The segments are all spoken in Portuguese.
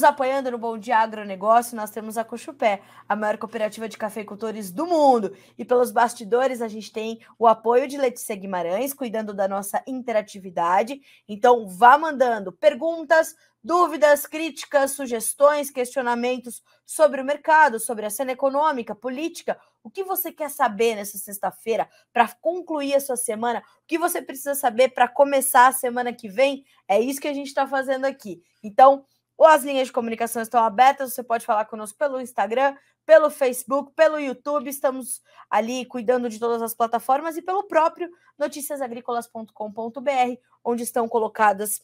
Nos apoiando no Bom Dia Agronegócio, nós temos a Cochupé, a maior cooperativa de cafeicultores do mundo. E pelos bastidores, a gente tem o apoio de Letícia Guimarães, cuidando da nossa interatividade. Então, vá mandando perguntas, dúvidas, críticas, sugestões, questionamentos sobre o mercado, sobre a cena econômica, política, o que você quer saber nessa sexta-feira para concluir a sua semana, o que você precisa saber para começar a semana que vem, é isso que a gente está fazendo aqui. Então, as linhas de comunicação estão abertas, você pode falar conosco pelo Instagram, pelo Facebook, pelo YouTube, estamos ali cuidando de todas as plataformas e pelo próprio noticiasagrícolas.com.br, onde estão colocadas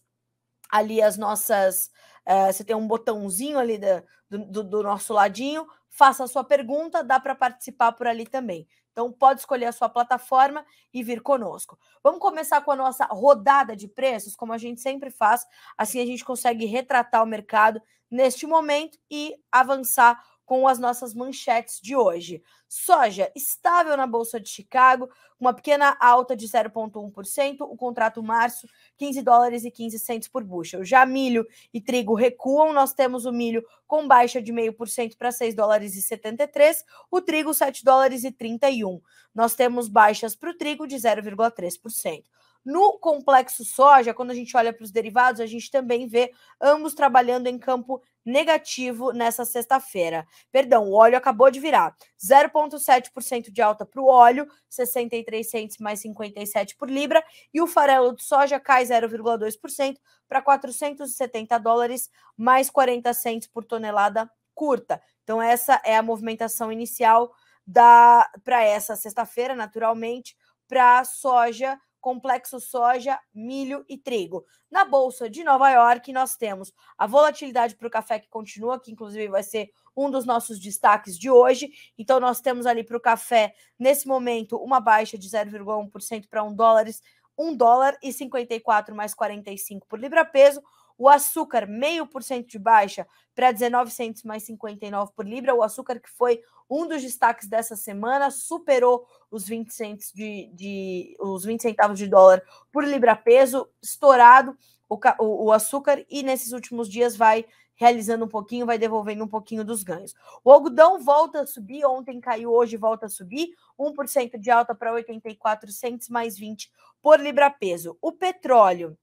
ali as nossas. Uh, você tem um botãozinho ali da, do, do nosso ladinho faça a sua pergunta, dá para participar por ali também. Então, pode escolher a sua plataforma e vir conosco. Vamos começar com a nossa rodada de preços, como a gente sempre faz. Assim, a gente consegue retratar o mercado neste momento e avançar com as nossas manchetes de hoje. Soja estável na Bolsa de Chicago, uma pequena alta de 0,1%, o contrato março 15 dólares e 15 centos por bushel. Já milho e trigo recuam, nós temos o milho com baixa de 0,5% para 6 dólares e 73, o trigo 7 dólares e 31. Nós temos baixas para o trigo de 0,3%. No complexo soja, quando a gente olha para os derivados, a gente também vê ambos trabalhando em campo negativo nessa sexta-feira. Perdão, o óleo acabou de virar. 0,7% de alta para o óleo, 63 centos mais 57 por libra, e o farelo de soja cai 0,2% para 470 dólares mais 40 centos por tonelada curta. Então essa é a movimentação inicial da para essa sexta-feira, naturalmente, para soja complexo soja, milho e trigo. Na Bolsa de Nova York, nós temos a volatilidade para o café que continua, que inclusive vai ser um dos nossos destaques de hoje. Então, nós temos ali para o café, nesse momento, uma baixa de 0,1% para 1 dólares, 1 dólar e 54 mais 45 por libra peso. O açúcar, 0,5% de baixa para 1900 mais 59 por libra. O açúcar, que foi um dos destaques dessa semana, superou os 20 centos de, de os 20 centavos de dólar por libra peso, estourado o, o, o açúcar, e nesses últimos dias vai realizando um pouquinho, vai devolvendo um pouquinho dos ganhos. O algodão volta a subir, ontem caiu, hoje volta a subir, 1% de alta para 84 centos mais 20 por libra peso. O petróleo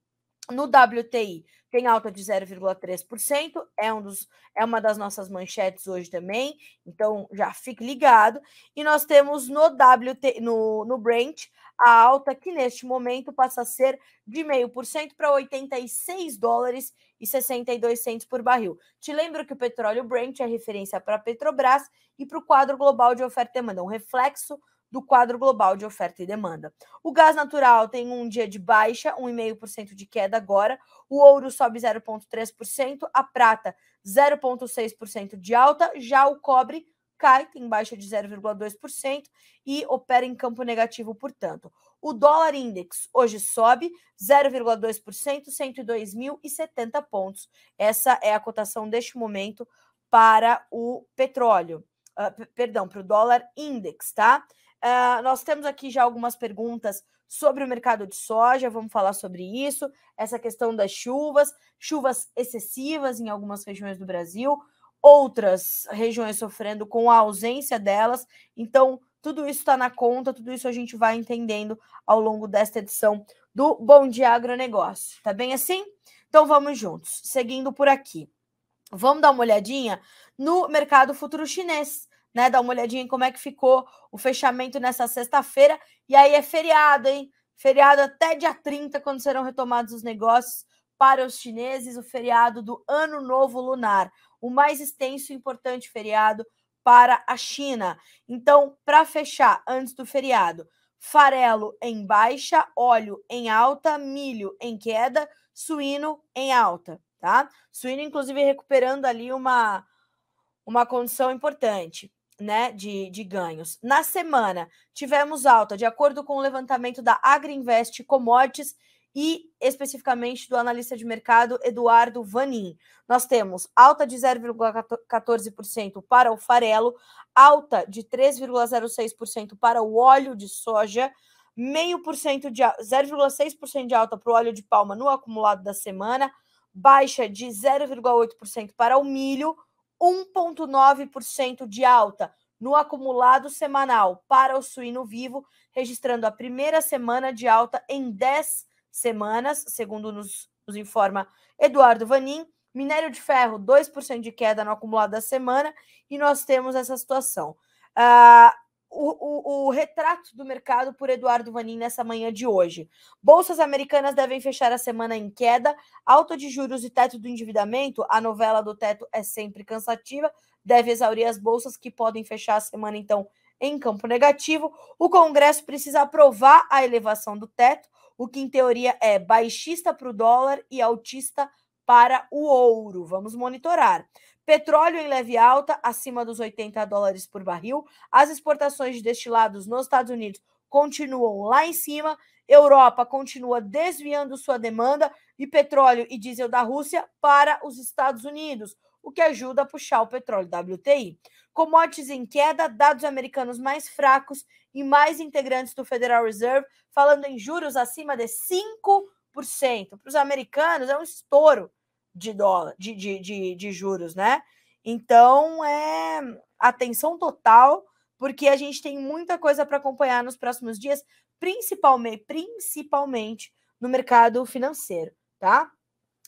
no WTI tem alta de 0,3%, é, um dos, é uma das nossas manchetes hoje também, então já fique ligado. E nós temos no WT, no, no Brent a alta que neste momento passa a ser de 0,5% para 86 dólares e 62 centos por barril. Te lembro que o petróleo Brent é referência para a Petrobras e para o quadro global de oferta e demanda, um reflexo do quadro global de oferta e demanda. O gás natural tem um dia de baixa, 1,5% de queda agora, o ouro sobe 0,3%, a prata 0,6% de alta, já o cobre cai, tem baixa de 0,2% e opera em campo negativo, portanto. O dólar index hoje sobe 0,2%, 102.070 pontos. Essa é a cotação deste momento para o petróleo. Uh, perdão, para o dólar index, tá? Uh, nós temos aqui já algumas perguntas sobre o mercado de soja, vamos falar sobre isso, essa questão das chuvas, chuvas excessivas em algumas regiões do Brasil, outras regiões sofrendo com a ausência delas. Então, tudo isso está na conta, tudo isso a gente vai entendendo ao longo desta edição do Bom Dia Agronegócio. Tá bem assim? Então vamos juntos, seguindo por aqui. Vamos dar uma olhadinha no mercado futuro chinês né? Dar uma olhadinha em como é que ficou o fechamento nessa sexta-feira. E aí é feriado, hein? Feriado até dia 30, quando serão retomados os negócios para os chineses, o feriado do Ano Novo Lunar, o mais extenso e importante feriado para a China. Então, para fechar antes do feriado, farelo em baixa, óleo em alta, milho em queda, suíno em alta, tá? Suíno inclusive recuperando ali uma uma condição importante né, de, de ganhos. Na semana, tivemos alta, de acordo com o levantamento da Agriinvest Commodities e especificamente do analista de mercado Eduardo Vanin. Nós temos alta de 0,14% para o farelo, alta de 3,06% para o óleo de soja, meio por cento de 0,6% de alta para o óleo de palma no acumulado da semana, baixa de 0,8% para o milho, 1,9% de alta no acumulado semanal para o suíno vivo, registrando a primeira semana de alta em 10 semanas, segundo nos, nos informa Eduardo Vanin. Minério de ferro, 2% de queda no acumulado da semana, e nós temos essa situação. Uh, o, o, retrato do mercado por Eduardo Vanin nessa manhã de hoje. Bolsas americanas devem fechar a semana em queda, alta de juros e teto do endividamento. A novela do teto é sempre cansativa, deve exaurir as bolsas que podem fechar a semana, então, em campo negativo. O Congresso precisa aprovar a elevação do teto, o que, em teoria, é baixista para o dólar e altista para o ouro. Vamos monitorar. Petróleo em leve alta, acima dos 80 dólares por barril. As exportações de destilados nos Estados Unidos continuam lá em cima. Europa continua desviando sua demanda de petróleo e diesel da Rússia para os Estados Unidos, o que ajuda a puxar o petróleo WTI. Commodities em queda, dados americanos mais fracos e mais integrantes do Federal Reserve falando em juros acima de 5%. Para os americanos é um estouro de dólar, de, de, de, de juros, né? Então é atenção total, porque a gente tem muita coisa para acompanhar nos próximos dias, principalmente, principalmente no mercado financeiro, tá?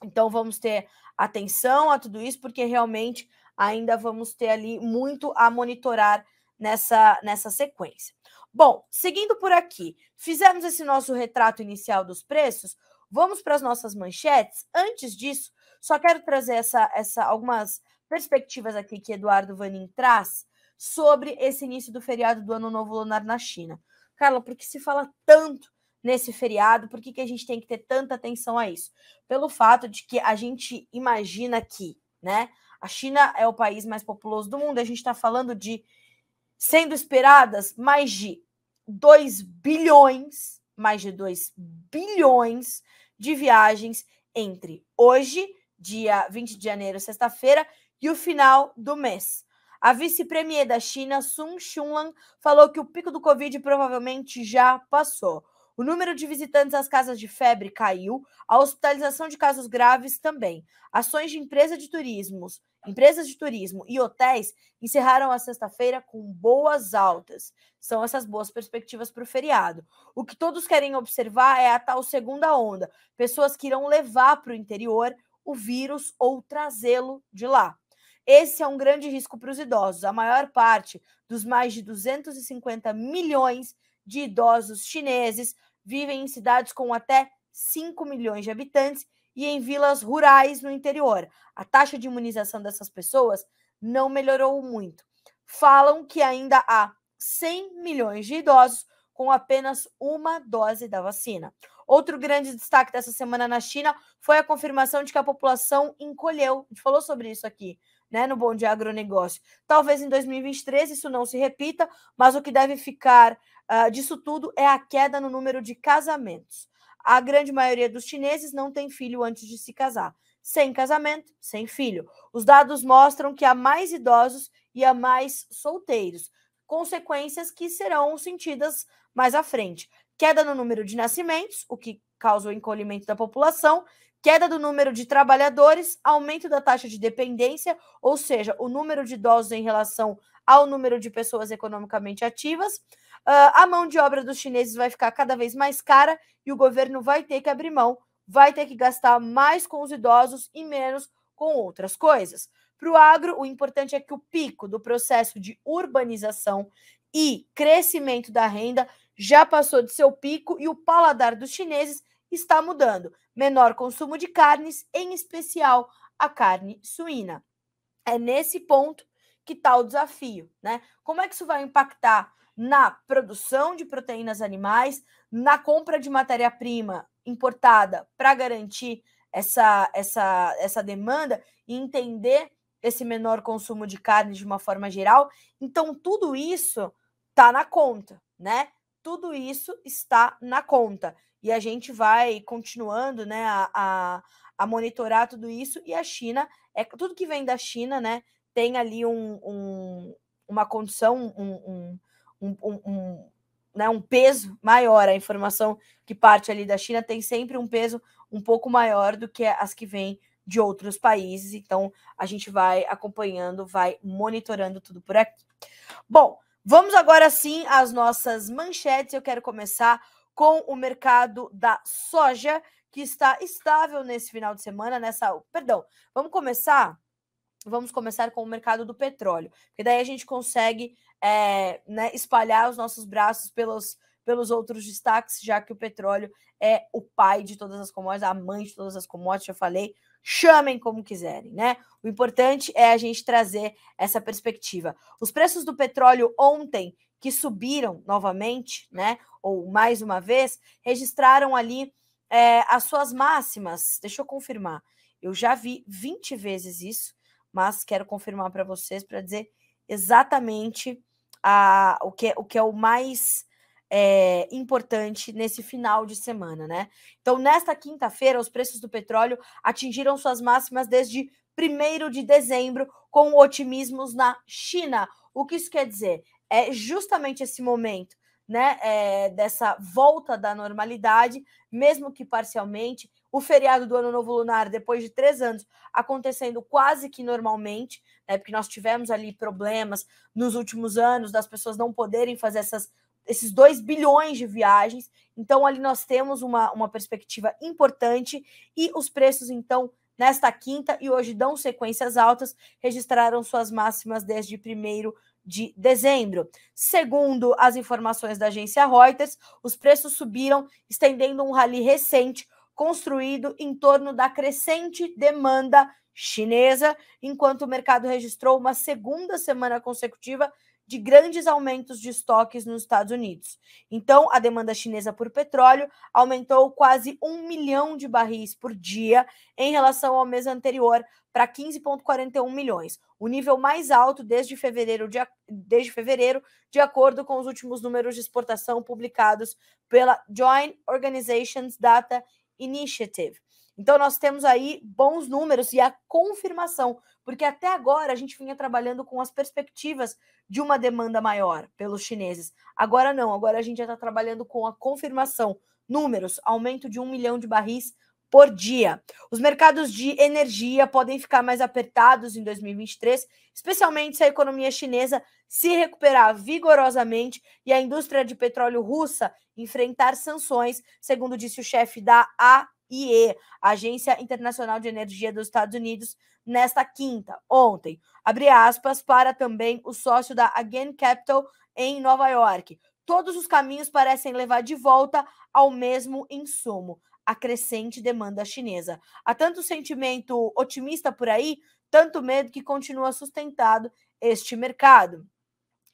Então vamos ter atenção a tudo isso, porque realmente ainda vamos ter ali muito a monitorar nessa, nessa sequência. Bom, seguindo por aqui, fizemos esse nosso retrato inicial dos preços, vamos para as nossas manchetes. Antes disso, só quero trazer essa, essa, algumas perspectivas aqui que Eduardo Vanin traz sobre esse início do feriado do Ano Novo Lunar na China. Carla, por que se fala tanto nesse feriado? Por que, que a gente tem que ter tanta atenção a isso? Pelo fato de que a gente imagina que, né? A China é o país mais populoso do mundo, a gente está falando de sendo esperadas mais de 2 bilhões, mais de 2 bilhões de viagens entre hoje dia 20 de janeiro, sexta-feira, e o final do mês. A vice-premier da China, Sun Chunlan, falou que o pico do Covid provavelmente já passou. O número de visitantes às casas de febre caiu, a hospitalização de casos graves também. Ações de empresa de turismos, empresas de turismo e hotéis encerraram a sexta-feira com boas altas. São essas boas perspectivas para o feriado. O que todos querem observar é a tal segunda onda, pessoas que irão levar para o interior o vírus ou trazê-lo de lá. Esse é um grande risco para os idosos. A maior parte dos mais de 250 milhões de idosos chineses vivem em cidades com até 5 milhões de habitantes e em vilas rurais no interior. A taxa de imunização dessas pessoas não melhorou muito. Falam que ainda há 100 milhões de idosos com apenas uma dose da vacina. Outro grande destaque dessa semana na China foi a confirmação de que a população encolheu. A gente falou sobre isso aqui. Né, no Bom Dia Agronegócio. Talvez em 2023 isso não se repita, mas o que deve ficar uh, disso tudo é a queda no número de casamentos. A grande maioria dos chineses não tem filho antes de se casar. Sem casamento, sem filho. Os dados mostram que há mais idosos e há mais solteiros. Consequências que serão sentidas mais à frente queda no número de nascimentos, o que causa o encolhimento da população, queda do número de trabalhadores, aumento da taxa de dependência, ou seja, o número de idosos em relação ao número de pessoas economicamente ativas. Uh, a mão de obra dos chineses vai ficar cada vez mais cara e o governo vai ter que abrir mão, vai ter que gastar mais com os idosos e menos com outras coisas. Para o agro, o importante é que o pico do processo de urbanização e crescimento da renda já passou de seu pico e o paladar dos chineses está mudando. Menor consumo de carnes, em especial a carne suína. É nesse ponto que está o desafio, né? Como é que isso vai impactar na produção de proteínas animais, na compra de matéria-prima importada para garantir essa, essa, essa demanda e entender esse menor consumo de carne de uma forma geral. Então, tudo isso está na conta, né? tudo isso está na conta. E a gente vai continuando né, a, a, a monitorar tudo isso. E a China, é tudo que vem da China, né, tem ali um, um uma condição, um, um, um, um, né, um peso maior. A informação que parte ali da China tem sempre um peso um pouco maior do que as que vêm de outros países. Então, a gente vai acompanhando, vai monitorando tudo por aqui. Bom, Vamos agora sim às nossas manchetes. Eu quero começar com o mercado da soja, que está estável nesse final de semana, nessa. Perdão, vamos começar? Vamos começar com o mercado do petróleo, que daí a gente consegue é, né, espalhar os nossos braços pelos, pelos outros destaques, já que o petróleo é o pai de todas as commodities, a mãe de todas as commodities, já falei chamem como quiserem, né? O importante é a gente trazer essa perspectiva. Os preços do petróleo ontem, que subiram novamente, né? Ou mais uma vez, registraram ali é, as suas máximas. Deixa eu confirmar. Eu já vi 20 vezes isso, mas quero confirmar para vocês para dizer exatamente a, o, que, o que é o mais é, importante nesse final de semana, né? Então, nesta quinta-feira, os preços do petróleo atingiram suas máximas desde 1 de dezembro, com otimismos na China. O que isso quer dizer? É justamente esse momento né, é, dessa volta da normalidade, mesmo que parcialmente, o feriado do Ano Novo Lunar, depois de três anos, acontecendo quase que normalmente, né, porque nós tivemos ali problemas nos últimos anos das pessoas não poderem fazer essas esses 2 bilhões de viagens. Então, ali nós temos uma, uma perspectiva importante e os preços, então, nesta quinta e hoje dão sequências altas, registraram suas máximas desde 1 de dezembro. Segundo as informações da agência Reuters, os preços subiram, estendendo um rally recente construído em torno da crescente demanda chinesa, enquanto o mercado registrou uma segunda semana consecutiva de grandes aumentos de estoques nos Estados Unidos. Então, a demanda chinesa por petróleo aumentou quase um milhão de barris por dia em relação ao mês anterior, para 15,41 milhões, o nível mais alto desde fevereiro, de, desde fevereiro, de acordo com os últimos números de exportação publicados pela Joint Organizations Data Initiative. Então, nós temos aí bons números e a confirmação, porque até agora a gente vinha trabalhando com as perspectivas de uma demanda maior pelos chineses. Agora não, agora a gente já está trabalhando com a confirmação. Números: aumento de um milhão de barris por dia. Os mercados de energia podem ficar mais apertados em 2023, especialmente se a economia chinesa se recuperar vigorosamente e a indústria de petróleo russa enfrentar sanções, segundo disse o chefe da A IE, Agência Internacional de Energia dos Estados Unidos, nesta quinta, ontem. Abre aspas para também o sócio da Again Capital em Nova York. Todos os caminhos parecem levar de volta ao mesmo insumo, a crescente demanda chinesa. Há tanto sentimento otimista por aí, tanto medo que continua sustentado este mercado.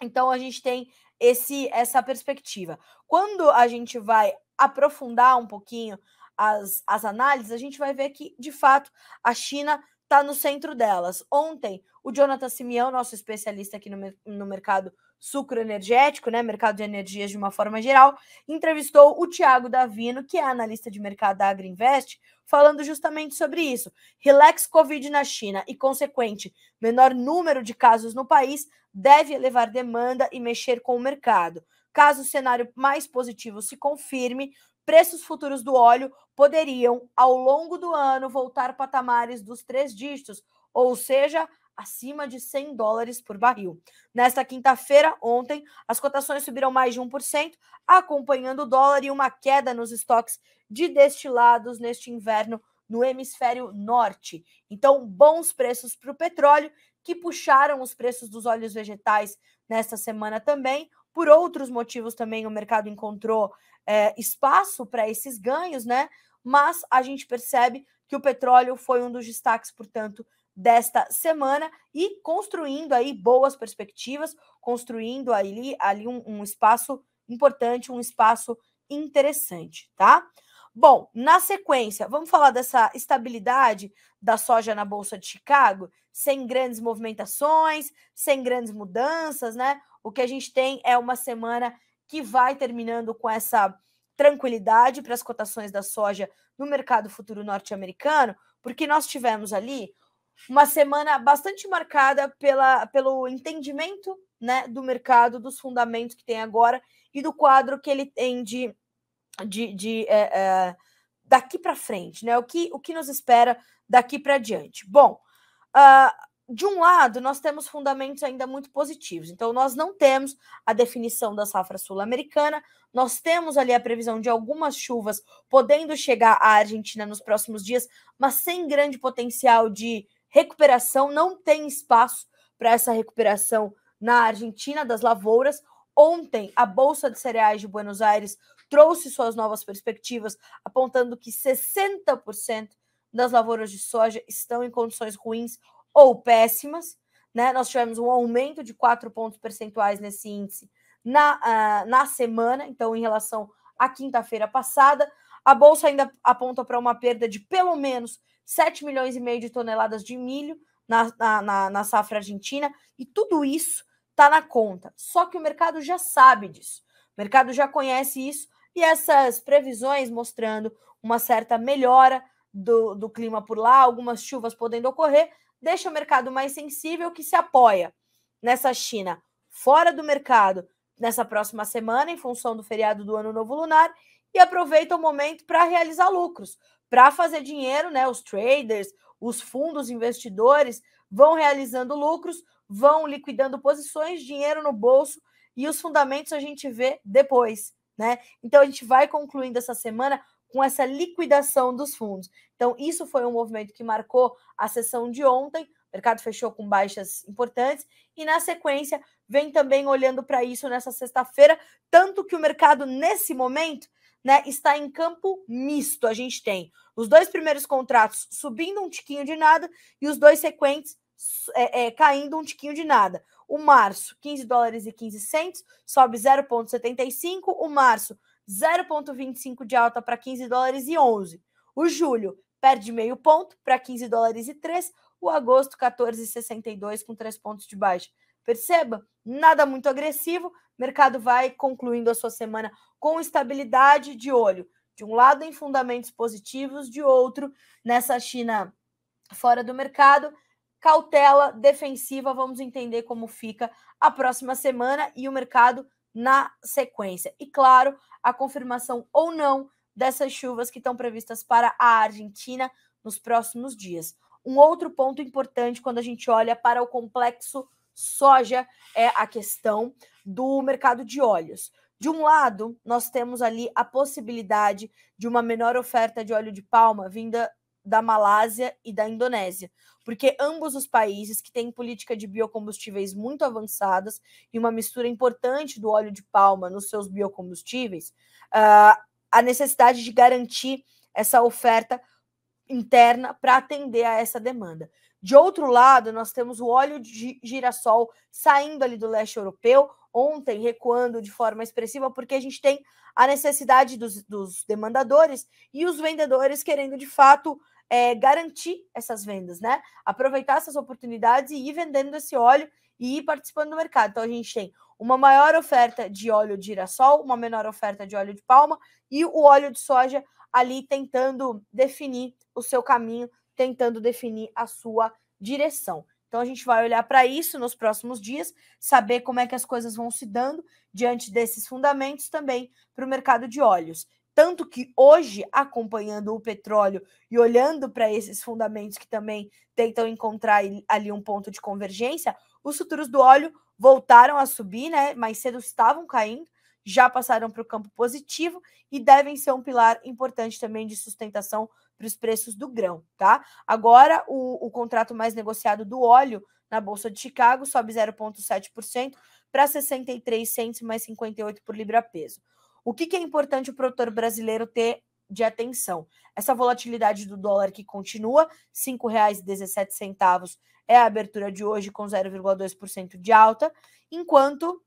Então a gente tem esse essa perspectiva. Quando a gente vai aprofundar um pouquinho as, as análises, a gente vai ver que, de fato, a China está no centro delas. Ontem, o Jonathan Simeão, nosso especialista aqui no, no mercado sucroenergético, né, mercado de energias de uma forma geral, entrevistou o Tiago Davino, que é analista de mercado da Agriinvest, falando justamente sobre isso. Relax Covid na China e consequente menor número de casos no país deve elevar demanda e mexer com o mercado. Caso o cenário mais positivo se confirme, preços futuros do óleo poderiam, ao longo do ano, voltar patamares dos três dígitos, ou seja, acima de 100 dólares por barril. Nesta quinta-feira, ontem, as cotações subiram mais de 1%, acompanhando o dólar e uma queda nos estoques de destilados neste inverno no hemisfério norte. Então, bons preços para o petróleo, que puxaram os preços dos óleos vegetais nesta semana também, por outros motivos também o mercado encontrou é, espaço para esses ganhos, né? Mas a gente percebe que o petróleo foi um dos destaques, portanto, desta semana e construindo aí boas perspectivas, construindo ali, ali um, um espaço importante, um espaço interessante, tá? Bom, na sequência, vamos falar dessa estabilidade da soja na Bolsa de Chicago, sem grandes movimentações, sem grandes mudanças, né? O que a gente tem é uma semana que vai terminando com essa tranquilidade para as cotações da soja no mercado futuro norte-americano, porque nós tivemos ali uma semana bastante marcada pela, pelo entendimento né, do mercado, dos fundamentos que tem agora e do quadro que ele tem de, de, de é, é, daqui para frente, né? O que, o que nos espera daqui para diante. Bom, uh, de um lado, nós temos fundamentos ainda muito positivos. Então, nós não temos a definição da safra sul-americana, nós temos ali a previsão de algumas chuvas podendo chegar à Argentina nos próximos dias, mas sem grande potencial de recuperação, não tem espaço para essa recuperação na Argentina das lavouras. Ontem, a Bolsa de Cereais de Buenos Aires trouxe suas novas perspectivas, apontando que 60% das lavouras de soja estão em condições ruins ou péssimas. Né? Nós tivemos um aumento de 4 pontos percentuais nesse índice na, uh, na semana, então, em relação à quinta-feira passada. A Bolsa ainda aponta para uma perda de pelo menos 7 milhões e meio de toneladas de milho na, na, na, na safra argentina, e tudo isso está na conta. Só que o mercado já sabe disso, o mercado já conhece isso, e essas previsões mostrando uma certa melhora do, do clima por lá, algumas chuvas podendo ocorrer, deixa o mercado mais sensível que se apoia nessa China fora do mercado nessa próxima semana, em função do feriado do Ano Novo Lunar, e aproveita o momento para realizar lucros, para fazer dinheiro, né? Os traders, os fundos, investidores vão realizando lucros, vão liquidando posições, dinheiro no bolso e os fundamentos a gente vê depois, né? Então a gente vai concluindo essa semana com essa liquidação dos fundos. Então, isso foi um movimento que marcou a sessão de ontem. O mercado fechou com baixas importantes e, na sequência, vem também olhando para isso nessa sexta-feira. Tanto que o mercado, nesse momento, né, está em campo misto. A gente tem os dois primeiros contratos subindo um tiquinho de nada e os dois sequentes é, é, caindo um tiquinho de nada. O março, 15 dólares e 15 centos, sobe 0,75. O março, 0,25 de alta para 15 dólares e 11. O julho, perde meio ponto para 15 dólares e 3, o agosto 14,62 com 3 pontos de baixa. Perceba, nada muito agressivo, mercado vai concluindo a sua semana com estabilidade de olho, de um lado em fundamentos positivos, de outro nessa China fora do mercado, cautela defensiva, vamos entender como fica a próxima semana e o mercado na sequência. E claro, a confirmação ou não dessas chuvas que estão previstas para a Argentina nos próximos dias. Um outro ponto importante quando a gente olha para o complexo soja é a questão do mercado de óleos. De um lado, nós temos ali a possibilidade de uma menor oferta de óleo de palma vinda da Malásia e da Indonésia, porque ambos os países que têm política de biocombustíveis muito avançadas e uma mistura importante do óleo de palma nos seus biocombustíveis, uh, a necessidade de garantir essa oferta interna para atender a essa demanda. De outro lado, nós temos o óleo de girassol saindo ali do leste europeu, ontem recuando de forma expressiva, porque a gente tem a necessidade dos, dos demandadores e os vendedores querendo de fato é, garantir essas vendas, né? Aproveitar essas oportunidades e ir vendendo esse óleo e ir participando do mercado. Então a gente tem uma maior oferta de óleo de girassol, uma menor oferta de óleo de palma e o óleo de soja ali tentando definir o seu caminho, tentando definir a sua direção. Então a gente vai olhar para isso nos próximos dias, saber como é que as coisas vão se dando diante desses fundamentos também para o mercado de óleos. Tanto que hoje, acompanhando o petróleo e olhando para esses fundamentos que também tentam encontrar ali um ponto de convergência, os futuros do óleo voltaram a subir, né? Mais cedo estavam caindo, já passaram para o campo positivo e devem ser um pilar importante também de sustentação para os preços do grão, tá? Agora, o, o contrato mais negociado do óleo na Bolsa de Chicago sobe 0,7% para 63 centos mais 58 por libra peso. O que, que é importante o produtor brasileiro ter de atenção. Essa volatilidade do dólar que continua, R$ 5,17 é a abertura de hoje com 0,2% de alta, enquanto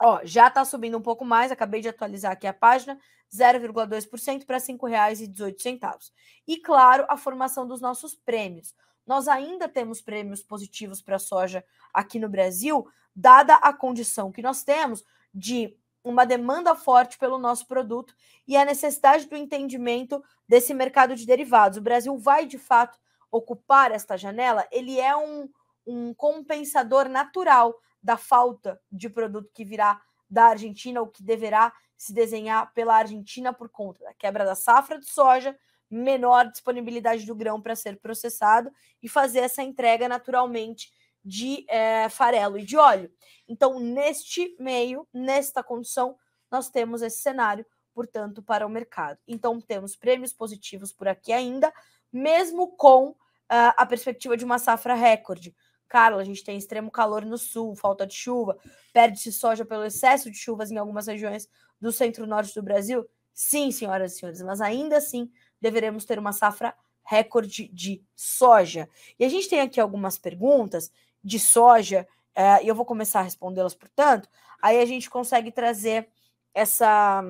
ó, já está subindo um pouco mais, acabei de atualizar aqui a página, 0,2% para R$ 5,18. E claro, a formação dos nossos prêmios. Nós ainda temos prêmios positivos para a soja aqui no Brasil, dada a condição que nós temos de uma demanda forte pelo nosso produto e a necessidade do entendimento desse mercado de derivados. O Brasil vai, de fato, ocupar esta janela? Ele é um, um compensador natural da falta de produto que virá da Argentina ou que deverá se desenhar pela Argentina por conta da quebra da safra de soja, menor disponibilidade do grão para ser processado e fazer essa entrega naturalmente de é, farelo e de óleo. Então, neste meio, nesta condição, nós temos esse cenário, portanto, para o mercado. Então, temos prêmios positivos por aqui ainda, mesmo com uh, a perspectiva de uma safra recorde. Carla, a gente tem extremo calor no sul, falta de chuva, perde-se soja pelo excesso de chuvas em algumas regiões do centro-norte do Brasil. Sim, senhoras e senhores, mas ainda assim deveremos ter uma safra recorde de soja. E a gente tem aqui algumas perguntas de soja, é, e é, eu vou começar a respondê-las, portanto, aí a gente consegue trazer essa,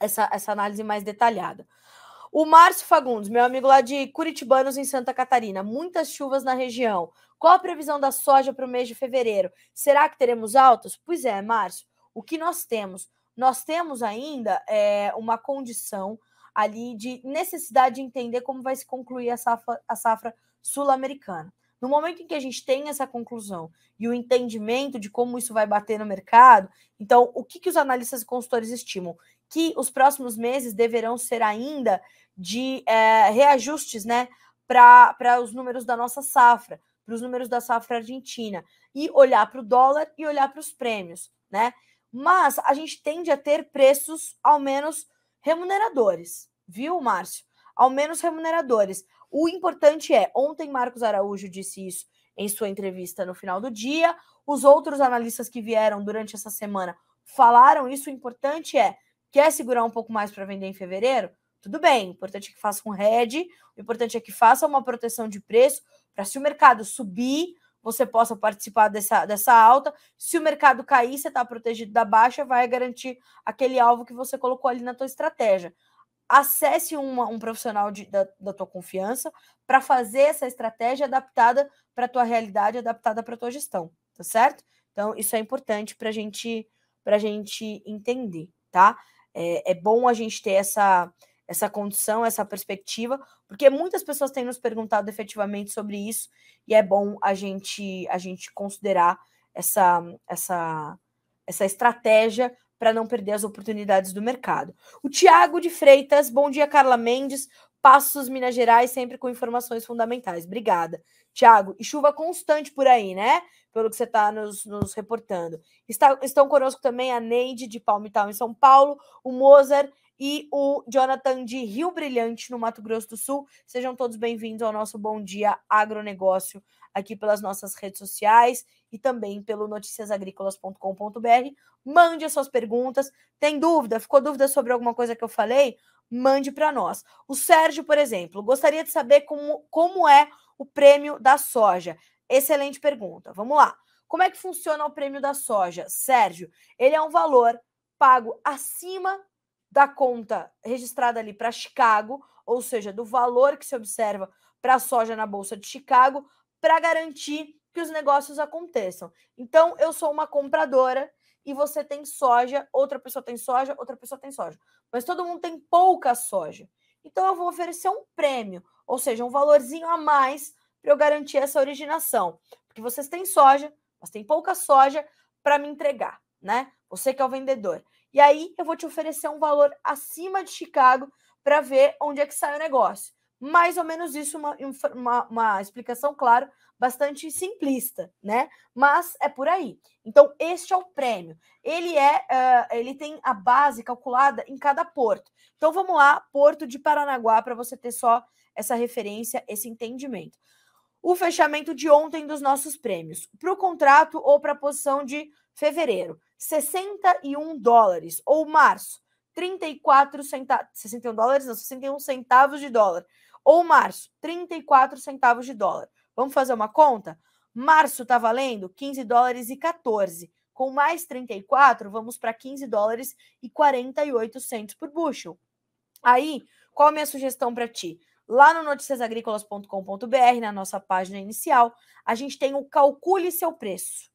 essa, essa análise mais detalhada. O Márcio Fagundes, meu amigo lá de Curitibanos, em Santa Catarina. Muitas chuvas na região. Qual a previsão da soja para o mês de fevereiro? Será que teremos altas? Pois é, Márcio. O que nós temos? Nós temos ainda é, uma condição ali de necessidade de entender como vai se concluir a safra, a safra sul-americana. No momento em que a gente tem essa conclusão e o entendimento de como isso vai bater no mercado, então o que, que os analistas e consultores estimam? Que os próximos meses deverão ser ainda de é, reajustes né, para os números da nossa safra, para os números da safra argentina, e olhar para o dólar e olhar para os prêmios. Né? Mas a gente tende a ter preços, ao menos, remuneradores, viu, Márcio? Ao menos remuneradores. O importante é, ontem Marcos Araújo disse isso em sua entrevista no final do dia, os outros analistas que vieram durante essa semana falaram isso. O importante é, quer segurar um pouco mais para vender em fevereiro? Tudo bem, o importante é que faça um hedge. o importante é que faça uma proteção de preço para se o mercado subir, você possa participar dessa, dessa alta. Se o mercado cair, você está protegido da baixa, vai garantir aquele alvo que você colocou ali na sua estratégia acesse uma, um profissional de, da, da tua confiança para fazer essa estratégia adaptada para a tua realidade, adaptada para a tua gestão, tá certo? Então, isso é importante para gente, a gente entender, tá? É, é bom a gente ter essa, essa condição, essa perspectiva, porque muitas pessoas têm nos perguntado efetivamente sobre isso, e é bom a gente, a gente considerar essa, essa, essa estratégia para não perder as oportunidades do mercado. O Tiago de Freitas, bom dia, Carla Mendes. Passos Minas Gerais, sempre com informações fundamentais. Obrigada. Tiago, e chuva constante por aí, né? Pelo que você está nos, nos, reportando. Está, estão conosco também a Neide de Palmital, em São Paulo, o Mozart e o Jonathan de Rio Brilhante, no Mato Grosso do Sul. Sejam todos bem-vindos ao nosso Bom Dia Agronegócio, aqui pelas nossas redes sociais e também pelo noticiasagricolas.com.br. Mande as suas perguntas. Tem dúvida? Ficou dúvida sobre alguma coisa que eu falei? Mande para nós. O Sérgio, por exemplo, gostaria de saber como, como é o prêmio da soja. Excelente pergunta. Vamos lá. Como é que funciona o prêmio da soja? Sérgio, ele é um valor pago acima da conta registrada ali para Chicago, ou seja, do valor que se observa para a soja na Bolsa de Chicago, para garantir que os negócios aconteçam. Então, eu sou uma compradora e você tem soja, outra pessoa tem soja, outra pessoa tem soja. Mas todo mundo tem pouca soja. Então, eu vou oferecer um prêmio, ou seja, um valorzinho a mais para eu garantir essa originação. Porque vocês têm soja, mas tem pouca soja para me entregar, né? Você que é o vendedor. E aí eu vou te oferecer um valor acima de Chicago para ver onde é que sai o negócio. Mais ou menos isso, uma, uma, uma explicação, claro, bastante simplista, né? Mas é por aí. Então, este é o prêmio. Ele é, uh, ele tem a base calculada em cada porto. Então, vamos lá, Porto de Paranaguá, para você ter só essa referência, esse entendimento. O fechamento de ontem dos nossos prêmios. Para o contrato ou para a posição de Fevereiro, 61 dólares. Ou março, 34 centavos. 61 dólares? Não, 61 centavos de dólar. Ou março, 34 centavos de dólar. Vamos fazer uma conta? Março está valendo 15 dólares e 14. Com mais 34, vamos para 15 dólares e 48 centos por bushel. Aí, qual a minha sugestão para ti? Lá no noticiasagricolas.com.br, na nossa página inicial, a gente tem o Calcule Seu Preço.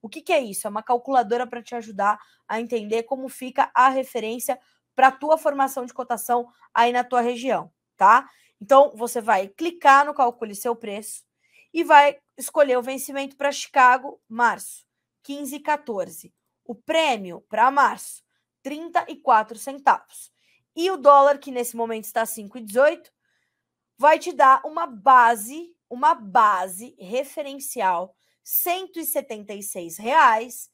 O que, que é isso? É uma calculadora para te ajudar a entender como fica a referência para a tua formação de cotação aí na tua região, tá? Então, você vai clicar no Calcule Seu Preço e vai escolher o vencimento para Chicago, março, 15 e 14. O prêmio para março, 34 centavos. E o dólar, que nesse momento está 5,18, vai te dar uma base, uma base referencial 176,53 reais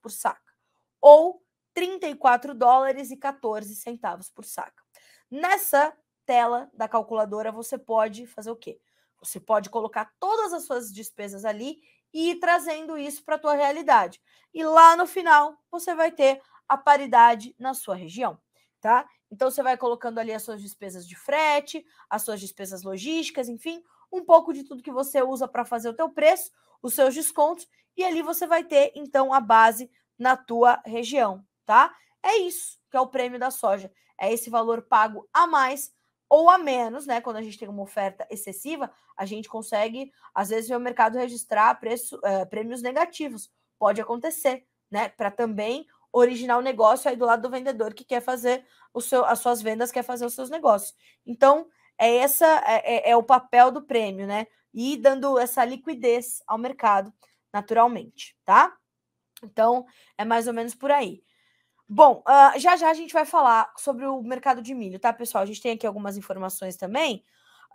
por saca, ou 34 dólares e 14 centavos por saca. Nessa tela da calculadora você pode fazer o quê? Você pode colocar todas as suas despesas ali e ir trazendo isso para a tua realidade. E lá no final você vai ter a paridade na sua região, tá? Então você vai colocando ali as suas despesas de frete, as suas despesas logísticas, enfim, um pouco de tudo que você usa para fazer o teu preço, os seus descontos, e ali você vai ter, então, a base na tua região, tá? É isso que é o prêmio da soja. É esse valor pago a mais ou a menos, né? Quando a gente tem uma oferta excessiva, a gente consegue, às vezes, ver o mercado registrar preço, é, prêmios negativos. Pode acontecer, né? Para também original negócio aí do lado do vendedor que quer fazer o seu, as suas vendas, quer fazer os seus negócios. Então, é essa é, é, é o papel do prêmio, né? E dando essa liquidez ao mercado, naturalmente, tá? Então, é mais ou menos por aí. Bom, uh, já já a gente vai falar sobre o mercado de milho, tá, pessoal? A gente tem aqui algumas informações também.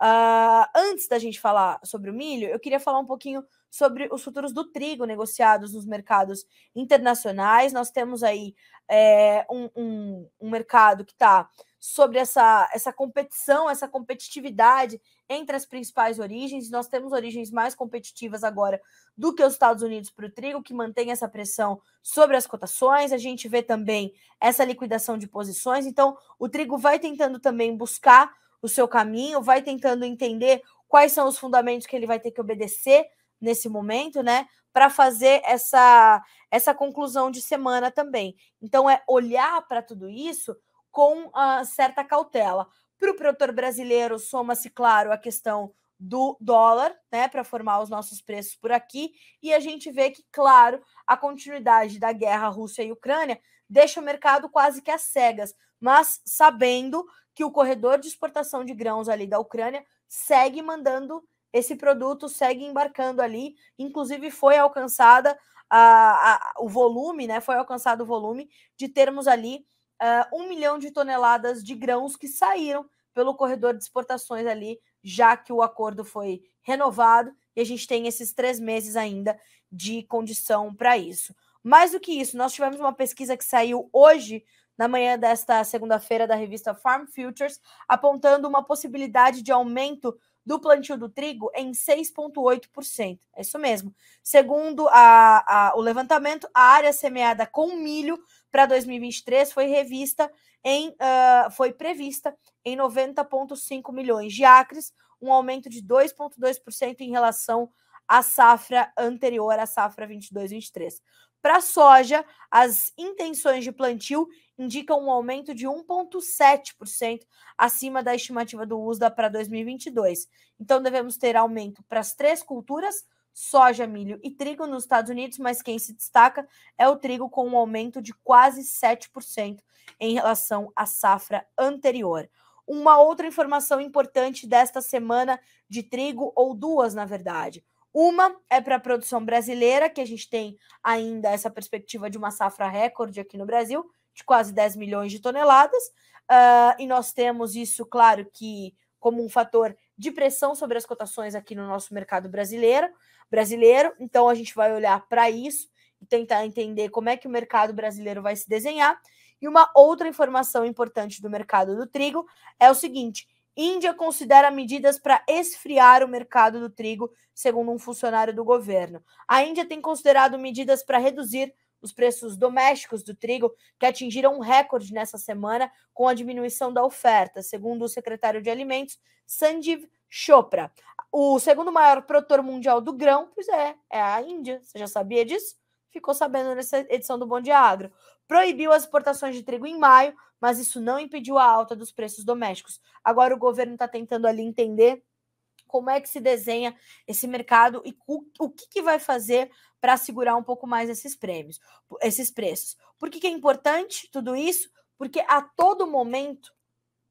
Uh, antes da gente falar sobre o milho, eu queria falar um pouquinho sobre os futuros do trigo negociados nos mercados internacionais. Nós temos aí é, um, um, um mercado que está sobre essa, essa competição, essa competitividade entre as principais origens. Nós temos origens mais competitivas agora do que os Estados Unidos para o trigo, que mantém essa pressão sobre as cotações. A gente vê também essa liquidação de posições. Então, o trigo vai tentando também buscar o seu caminho, vai tentando entender quais são os fundamentos que ele vai ter que obedecer nesse momento, né? Para fazer essa, essa conclusão de semana também. Então, é olhar para tudo isso com uh, certa cautela. Para o produtor brasileiro, soma-se, claro, a questão do dólar, né, para formar os nossos preços por aqui, e a gente vê que, claro, a continuidade da guerra Rússia e Ucrânia deixa o mercado quase que às cegas, mas sabendo que o corredor de exportação de grãos ali da Ucrânia segue mandando esse produto, segue embarcando ali, inclusive foi alcançada a, a, o volume, né, foi alcançado o volume de termos ali uh, um milhão de toneladas de grãos que saíram pelo corredor de exportações ali, já que o acordo foi renovado e a gente tem esses três meses ainda de condição para isso. Mais do que isso, nós tivemos uma pesquisa que saiu hoje, na manhã desta segunda-feira, da revista Farm Futures, apontando uma possibilidade de aumento do plantio do trigo em 6,8%. É isso mesmo. Segundo a, a, o levantamento, a área semeada com milho para 2023 foi revista em uh, foi prevista em 90,5 milhões de acres, um aumento de 2,2% em relação à safra anterior, à safra 22-23. Para soja, as intenções de plantio indicam um aumento de 1,7% acima da estimativa do USDA para 2022. Então, devemos ter aumento para as três culturas: soja, milho e trigo nos Estados Unidos, mas quem se destaca é o trigo, com um aumento de quase 7% em relação à safra anterior. Uma outra informação importante desta semana de trigo, ou duas, na verdade. Uma é para a produção brasileira, que a gente tem ainda essa perspectiva de uma safra recorde aqui no Brasil, de quase 10 milhões de toneladas. Uh, e nós temos isso, claro, que como um fator de pressão sobre as cotações aqui no nosso mercado brasileiro brasileiro. Então a gente vai olhar para isso e tentar entender como é que o mercado brasileiro vai se desenhar. E uma outra informação importante do mercado do trigo é o seguinte: Índia considera medidas para esfriar o mercado do trigo, segundo um funcionário do governo. A Índia tem considerado medidas para reduzir os preços domésticos do trigo, que atingiram um recorde nessa semana com a diminuição da oferta, segundo o secretário de Alimentos, Sanjeev Chopra. O segundo maior produtor mundial do grão, pois é, é a Índia. Você já sabia disso? Ficou sabendo nessa edição do Bom Dia Agro. Proibiu as exportações de trigo em maio, mas isso não impediu a alta dos preços domésticos. Agora o governo está tentando ali entender como é que se desenha esse mercado e o que, que vai fazer para segurar um pouco mais esses prêmios, esses preços. Por que, que é importante tudo isso? Porque a todo momento,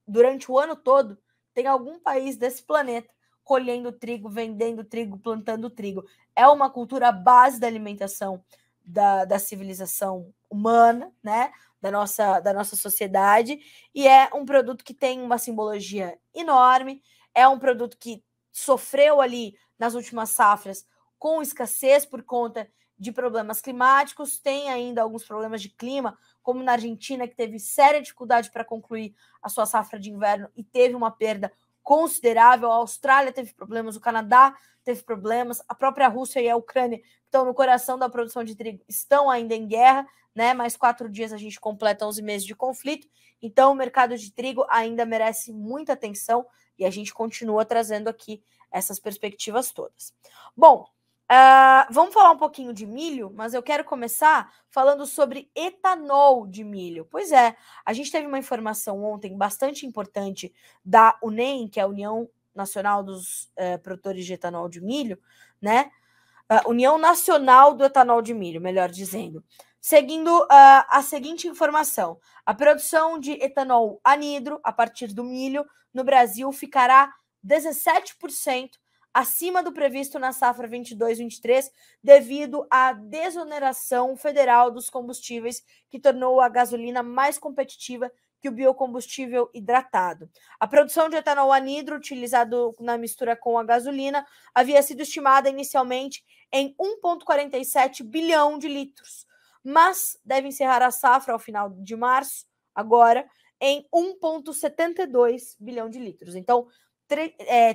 durante o ano todo, tem algum país desse planeta colhendo trigo, vendendo trigo, plantando trigo. É uma cultura base da alimentação da, da civilização humana, né? Da nossa, da nossa sociedade, e é um produto que tem uma simbologia enorme, é um produto que sofreu ali nas últimas safras com escassez por conta de problemas climáticos, tem ainda alguns problemas de clima como na Argentina, que teve séria dificuldade para concluir a sua safra de inverno e teve uma perda considerável. A Austrália teve problemas, o Canadá teve problemas, a própria Rússia e a Ucrânia, que estão no coração da produção de trigo, estão ainda em guerra, né? Mais quatro dias a gente completa 11 meses de conflito, então o mercado de trigo ainda merece muita atenção e a gente continua trazendo aqui essas perspectivas todas. Bom, Uh, vamos falar um pouquinho de milho, mas eu quero começar falando sobre etanol de milho. Pois é, a gente teve uma informação ontem bastante importante da UNEM, que é a União Nacional dos uh, Produtores de Etanol de Milho, né? Uh, União Nacional do Etanol de Milho, melhor dizendo. Seguindo ah, a seguinte informação: a produção de etanol anidro a partir do milho no Brasil ficará 17% acima do previsto na safra 22-23, devido à desoneração federal dos combustíveis, que tornou a gasolina mais competitiva que o biocombustível hidratado. A produção de etanol anidro utilizado na mistura com a gasolina havia sido estimada inicialmente em 1,47 bilhão de litros, mas deve encerrar a safra ao final de março, agora, em 1,72 bilhão de litros. Então, é,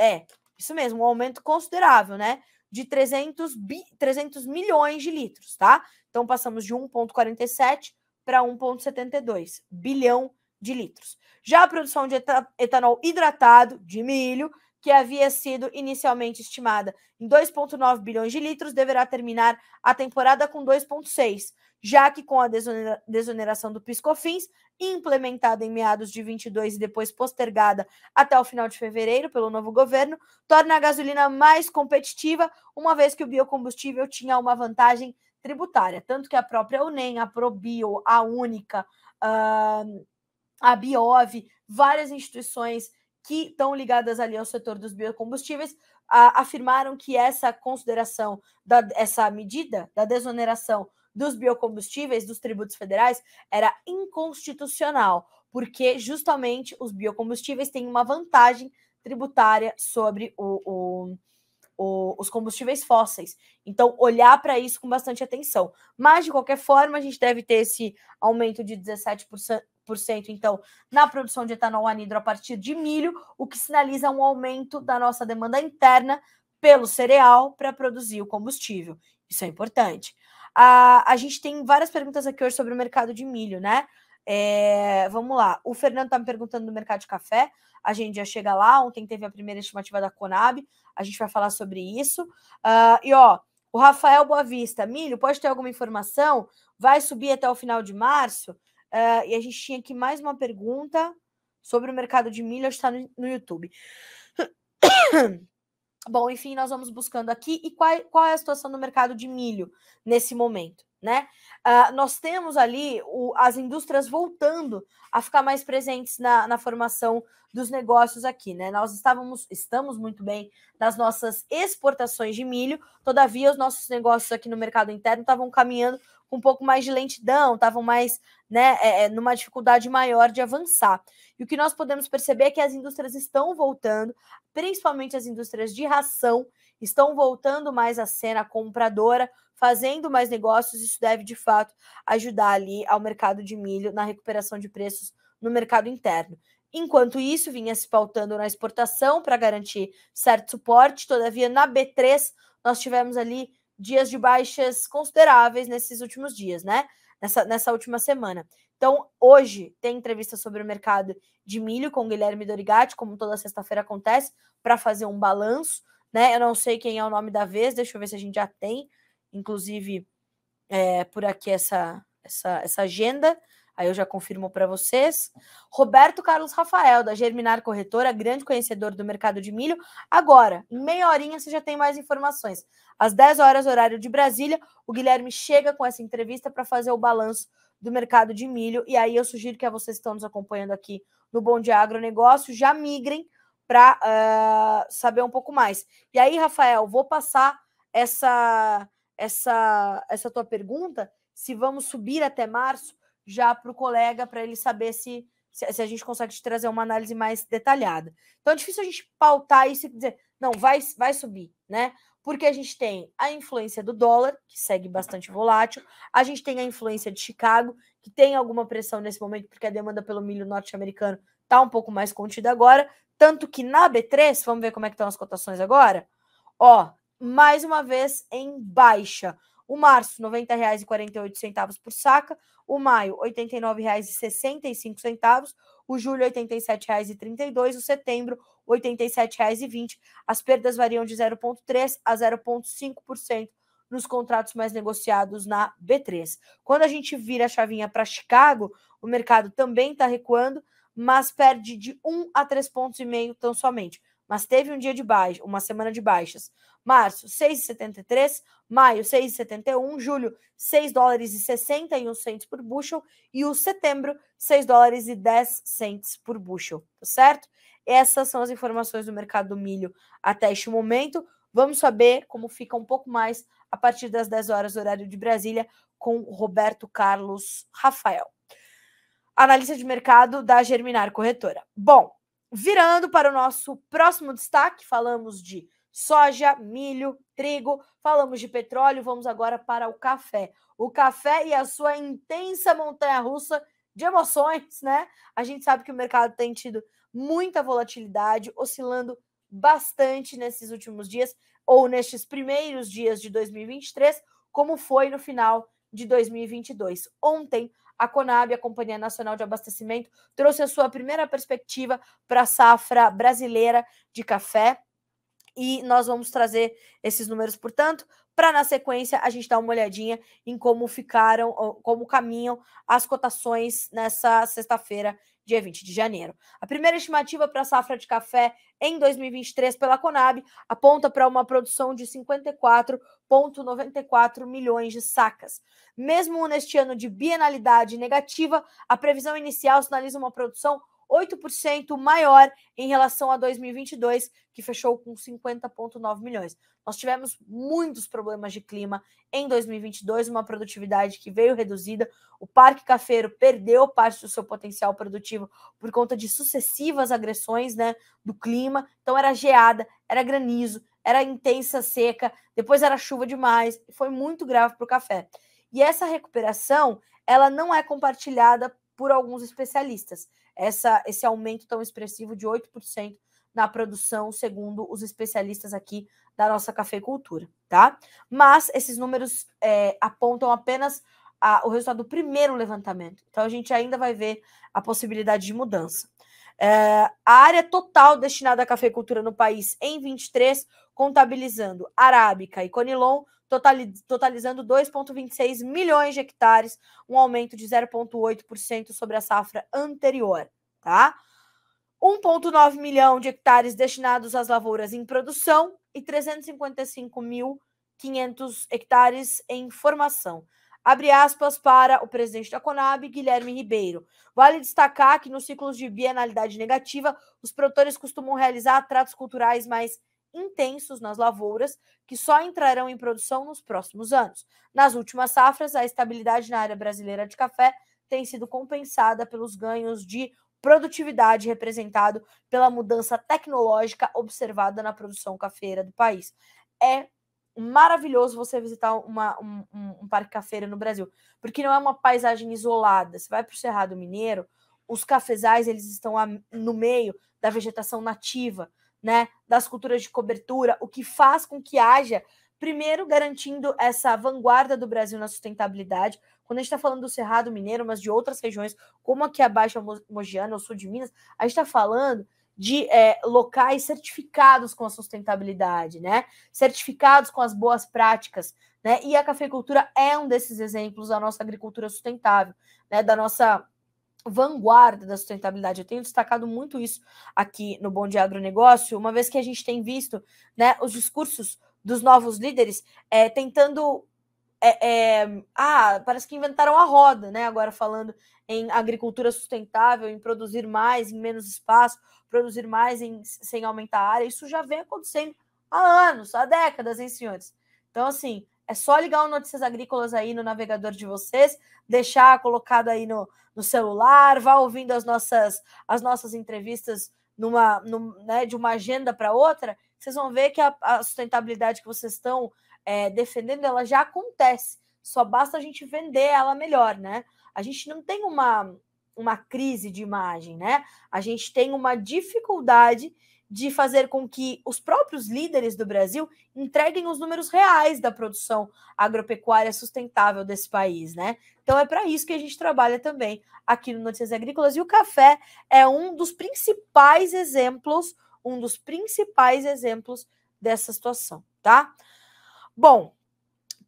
é, isso mesmo, um aumento considerável, né? De 300, bi, 300 milhões de litros, tá? Então passamos de 1,47 para 1,72 bilhão de litros. Já a produção de etanol hidratado de milho, que havia sido inicialmente estimada em 2,9 bilhões de litros, deverá terminar a temporada com 2,6, já que com a desoneração do Piscofins, implementada em meados de 22 e depois postergada até o final de fevereiro pelo novo governo, torna a gasolina mais competitiva, uma vez que o biocombustível tinha uma vantagem tributária, tanto que a própria UNEM, a Probio, a Única, ah, a Biov, várias instituições que estão ligadas ali ao setor dos biocombustíveis afirmaram que essa consideração, da, essa medida da desoneração dos biocombustíveis, dos tributos federais, era inconstitucional, porque justamente os biocombustíveis têm uma vantagem tributária sobre o, o, o, os combustíveis fósseis. Então, olhar para isso com bastante atenção. Mas, de qualquer forma, a gente deve ter esse aumento de 17%. Então, na produção de etanol anidro a partir de milho, o que sinaliza um aumento da nossa demanda interna pelo cereal para produzir o combustível. Isso é importante. A, a gente tem várias perguntas aqui hoje sobre o mercado de milho, né? É, vamos lá. O Fernando está me perguntando do mercado de café. A gente já chega lá. Ontem teve a primeira estimativa da Conab. A gente vai falar sobre isso. Uh, e ó, o Rafael Boavista, milho, pode ter alguma informação? Vai subir até o final de março? Uh, e a gente tinha aqui mais uma pergunta sobre o mercado de milho. Está no, no YouTube. Bom, enfim, nós vamos buscando aqui. E qual, qual é a situação do mercado de milho nesse momento? Né? Uh, nós temos ali o, as indústrias voltando a ficar mais presentes na, na formação dos negócios aqui, né? Nós estávamos, estamos muito bem nas nossas exportações de milho, todavia os nossos negócios aqui no mercado interno estavam caminhando com um pouco mais de lentidão, estavam mais né, é, é, numa dificuldade maior de avançar. E o que nós podemos perceber é que as indústrias estão voltando, principalmente as indústrias de ração, estão voltando mais à cena compradora, fazendo mais negócios. Isso deve, de fato, ajudar ali ao mercado de milho na recuperação de preços no mercado interno. Enquanto isso, vinha se pautando na exportação para garantir certo suporte, todavia na B3 nós tivemos ali dias de baixas consideráveis nesses últimos dias, né? Nessa, nessa última semana. Então, hoje tem entrevista sobre o mercado de milho com Guilherme Dorigatti, como toda sexta-feira acontece, para fazer um balanço, né? Eu não sei quem é o nome da vez, deixa eu ver se a gente já tem, inclusive, é, por aqui essa, essa, essa agenda. Aí eu já confirmo para vocês. Roberto Carlos Rafael, da Germinar Corretora, grande conhecedor do mercado de milho. Agora, em meia horinha, você já tem mais informações. Às 10 horas, horário de Brasília, o Guilherme chega com essa entrevista para fazer o balanço do mercado de milho. E aí eu sugiro que a vocês que estão nos acompanhando aqui no Bom Dia Agronegócio já migrem para uh, ah, saber um pouco mais. E aí, Rafael, vou passar essa, essa, essa tua pergunta, se vamos subir até março, já para o colega, para ele saber se, se, se, a gente consegue te trazer uma análise mais detalhada. Então, é difícil a gente pautar isso e dizer, não, vai, vai subir, né? porque a gente tem a influência do dólar, que segue bastante volátil, a gente tem a influência de Chicago, que tem alguma pressão nesse momento, porque a demanda pelo milho norte-americano está um pouco mais contida agora, tanto que na B3, vamos ver como é que estão as cotações agora, ó, mais uma vez em baixa. O março, R$ 90,48 por saca. O maio, R$ 89,65. O julho, R$ 87,32. O setembro, R$ 87,20. As perdas variam de 0,3% a 0,5% nos contratos mais negociados na B3. Quando a gente vira a chavinha para Chicago, o mercado também está recuando, mas perde de 1 a 3,5 pontos e tão somente. Mas teve um dia de baixa, uma semana de baixas. Março, 6,73, maio, 6,71, julho, 6 dólares e 61 centes por bushel e o setembro, 6 dólares e 10 centes por bushel, tá certo? Essas são as informações do mercado do milho até este momento. Vamos saber como fica um pouco mais a partir das 10 horas, horário de Brasília, com Roberto Carlos Rafael, analista de mercado da Germinar Corretora. Bom, virando para o nosso próximo destaque, falamos de soja, milho, trigo, falamos de petróleo, vamos agora para o café. O café e a sua intensa montanha russa de emoções, né? A gente sabe que o mercado tem tido muita volatilidade, oscilando bastante nesses últimos dias ou nestes primeiros dias de 2023, como foi no final de 2022. Ontem, a Conab, a Companhia Nacional de Abastecimento, trouxe a sua primeira perspectiva para a safra brasileira de café. E nós vamos trazer esses números, portanto, para na sequência a gente dar uma olhadinha em como ficaram, como caminham as cotações nessa sexta-feira, dia 20 de janeiro. A primeira estimativa para a safra de café em 2023 pela Conab aponta para uma produção de 54,94 milhões de sacas. Mesmo neste ano de bienalidade negativa, a previsão inicial sinaliza uma produção 8% maior em relação a 2022, que fechou com 50,9 milhões. Nós tivemos muitos problemas de clima em 2022, uma produtividade que veio reduzida. O Parque Cafeiro perdeu parte do seu potencial produtivo por conta de sucessivas agressões né, do clima. Então, era geada, era granizo, era intensa seca, depois era chuva demais. Foi muito grave para o café. E essa recuperação ela não é compartilhada por alguns especialistas essa, esse aumento tão expressivo de 8% na produção, segundo os especialistas aqui da nossa cafeicultura, tá? Mas esses números é, apontam apenas a, o resultado do primeiro levantamento. Então a gente ainda vai ver a possibilidade de mudança. É, a área total destinada à cafeicultura no país em 23, contabilizando arábica e conilon, totalizando 2,26 milhões de hectares, um aumento de 0,8% sobre a safra anterior, tá? 1,9 milhão de hectares destinados às lavouras em produção e 355.500 hectares em formação. Abre aspas para o presidente da Conab, Guilherme Ribeiro. Vale destacar que nos ciclos de bienalidade negativa, os produtores costumam realizar tratos culturais mais intensos nas lavouras, que só entrarão em produção nos próximos anos. Nas últimas safras, a estabilidade na área brasileira de café tem sido compensada pelos ganhos de produtividade representado pela mudança tecnológica observada na produção cafeira do país. É maravilhoso você visitar uma, um, um, parque cafeira no Brasil, porque não é uma paisagem isolada. Você vai para o Cerrado Mineiro, os cafezais eles estão no meio da vegetação nativa né, das culturas de cobertura, o que faz com que haja, primeiro, garantindo essa vanguarda do Brasil na sustentabilidade. Quando a gente está falando do Cerrado Mineiro, mas de outras regiões, como aqui a Baixa é Mogiana, o sul de Minas, a gente está falando de é, locais certificados com a sustentabilidade, né? Certificados com as boas práticas, né? E a cafeicultura é um desses exemplos da nossa agricultura sustentável, né? Da nossa vanguarda da sustentabilidade. Eu tenho destacado muito isso aqui no Bom Dia Agronegócio, uma vez que a gente tem visto né, os discursos dos novos líderes é, tentando. É, é, ah, parece que inventaram a roda, né? Agora falando em agricultura sustentável, em produzir mais, em menos espaço, produzir mais em, sem aumentar a área. Isso já vem acontecendo há anos, há décadas, hein, senhores? Então, assim, é só ligar o Notícias Agrícolas aí no navegador de vocês, deixar colocado aí no, no celular, vá ouvindo as nossas, as nossas entrevistas numa, num, né, de uma agenda para outra. Vocês vão ver que a, a sustentabilidade que vocês estão é, defendendo, ela já acontece. Só basta a gente vender ela melhor, né? A gente não tem uma, uma crise de imagem, né? A gente tem uma dificuldade de fazer com que os próprios líderes do Brasil entreguem os números reais da produção agropecuária sustentável desse país, né? Então é para isso que a gente trabalha também aqui no Notícias Agrícolas e o café é um dos principais exemplos, um dos principais exemplos dessa situação, tá? Bom,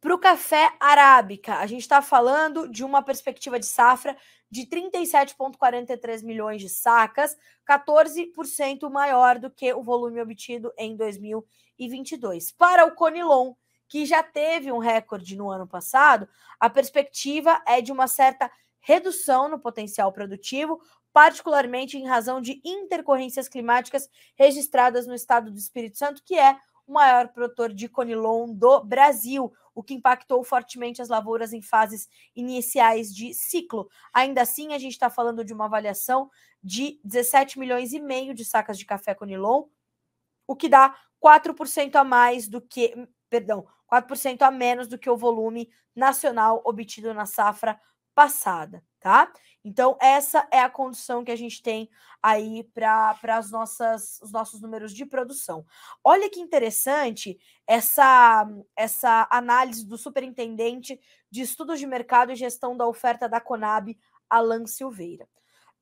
para o café arábica, a gente está falando de uma perspectiva de safra de 37,43 milhões de sacas, 14% maior do que o volume obtido em 2022. Para o Conilon, que já teve um recorde no ano passado, a perspectiva é de uma certa redução no potencial produtivo, particularmente em razão de intercorrências climáticas registradas no estado do Espírito Santo, que é o maior produtor de conilon do Brasil, o que impactou fortemente as lavouras em fases iniciais de ciclo. Ainda assim, a gente está falando de uma avaliação de 17 milhões e meio de sacas de café conilon, o que dá 4% a mais do que, perdão, 4% a menos do que o volume nacional obtido na safra passada tá? Então, essa é a condição que a gente tem aí para os nossos números de produção. Olha que interessante essa, essa análise do superintendente de estudos de mercado e gestão da oferta da Conab, Alan Silveira.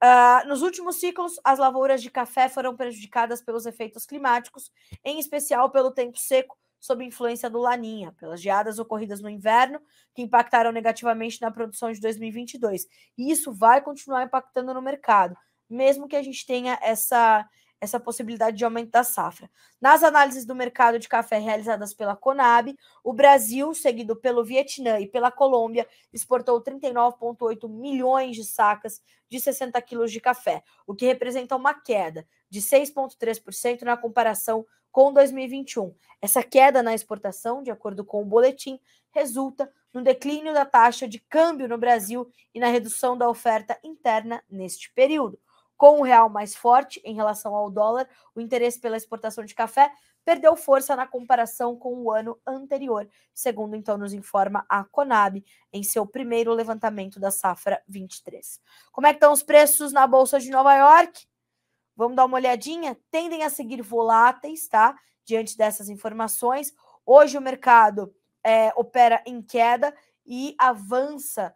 Uh, nos últimos ciclos, as lavouras de café foram prejudicadas pelos efeitos climáticos, em especial pelo tempo seco sob influência do Laninha, pelas geadas ocorridas no inverno, que impactaram negativamente na produção de 2022. E isso vai continuar impactando no mercado, mesmo que a gente tenha essa, essa possibilidade de aumento da safra. Nas análises do mercado de café realizadas pela Conab, o Brasil, seguido pelo Vietnã e pela Colômbia, exportou 39,8 milhões de sacas de 60 quilos de café, o que representa uma queda de 6,3% na comparação com 2021. Essa queda na exportação, de acordo com o boletim, resulta no declínio da taxa de câmbio no Brasil e na redução da oferta interna neste período. Com o real mais forte em relação ao dólar, o interesse pela exportação de café perdeu força na comparação com o ano anterior, segundo então nos informa a Conab em seu primeiro levantamento da safra 23. Como é que estão os preços na bolsa de Nova York? Vamos dar uma olhadinha? Tendem a seguir voláteis, tá? Diante dessas informações, hoje o mercado é, opera em queda e avança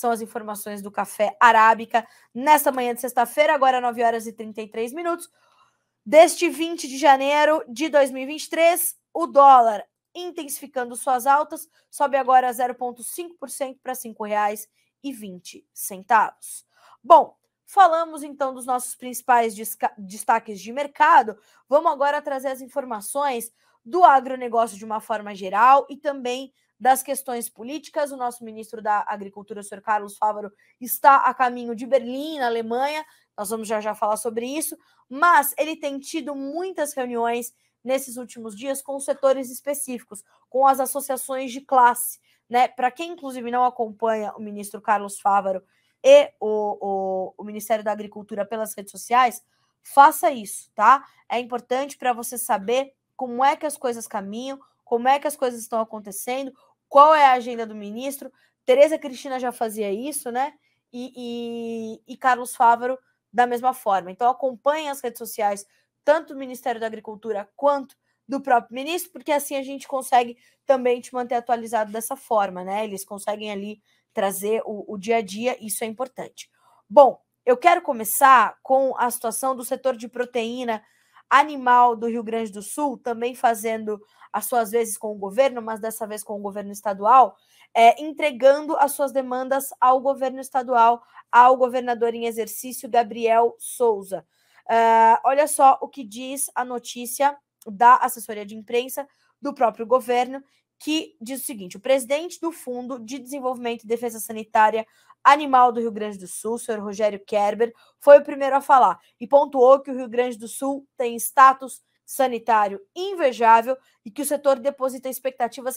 são as informações do Café Arábica nesta manhã de sexta-feira, agora 9 horas e 33 minutos, deste 20 de janeiro de 2023. O dólar intensificando suas altas, sobe agora 0,5% para R$ 5,20. Bom, falamos então dos nossos principais destaques de mercado. Vamos agora trazer as informações do agronegócio de uma forma geral e também das questões políticas. O nosso ministro da Agricultura, o senhor Carlos Fávaro, está a caminho de Berlim, na Alemanha. Nós vamos já já falar sobre isso. Mas ele tem tido muitas reuniões nesses últimos dias com setores específicos, com as associações de classe. Né? Para quem, inclusive, não acompanha o ministro Carlos Fávaro e o, o, o Ministério da Agricultura pelas redes sociais, faça isso, tá? É importante para você saber como é que as coisas caminham, como é que as coisas estão acontecendo, qual é a agenda do ministro. Tereza Cristina já fazia isso, né? E, e, e Carlos Fávaro da mesma forma. Então acompanhe as redes sociais, tanto do Ministério da Agricultura quanto do próprio ministro, porque assim a gente consegue também te manter atualizado dessa forma, né? Eles conseguem ali trazer o, o dia a dia, isso é importante. Bom, eu quero começar com a situação do setor de proteína Animal do Rio Grande do Sul, também fazendo as suas vezes com o governo, mas dessa vez com o governo estadual, é, entregando as suas demandas ao governo estadual, ao governador em exercício, Gabriel Souza. Uh, olha só o que diz a notícia da assessoria de imprensa do próprio governo, que diz o seguinte: o presidente do Fundo de Desenvolvimento e Defesa Sanitária Animal do Rio Grande do Sul, senhor Rogério Kerber, foi o primeiro a falar e pontuou que o Rio Grande do Sul tem status sanitário invejável e que o setor deposita expectativas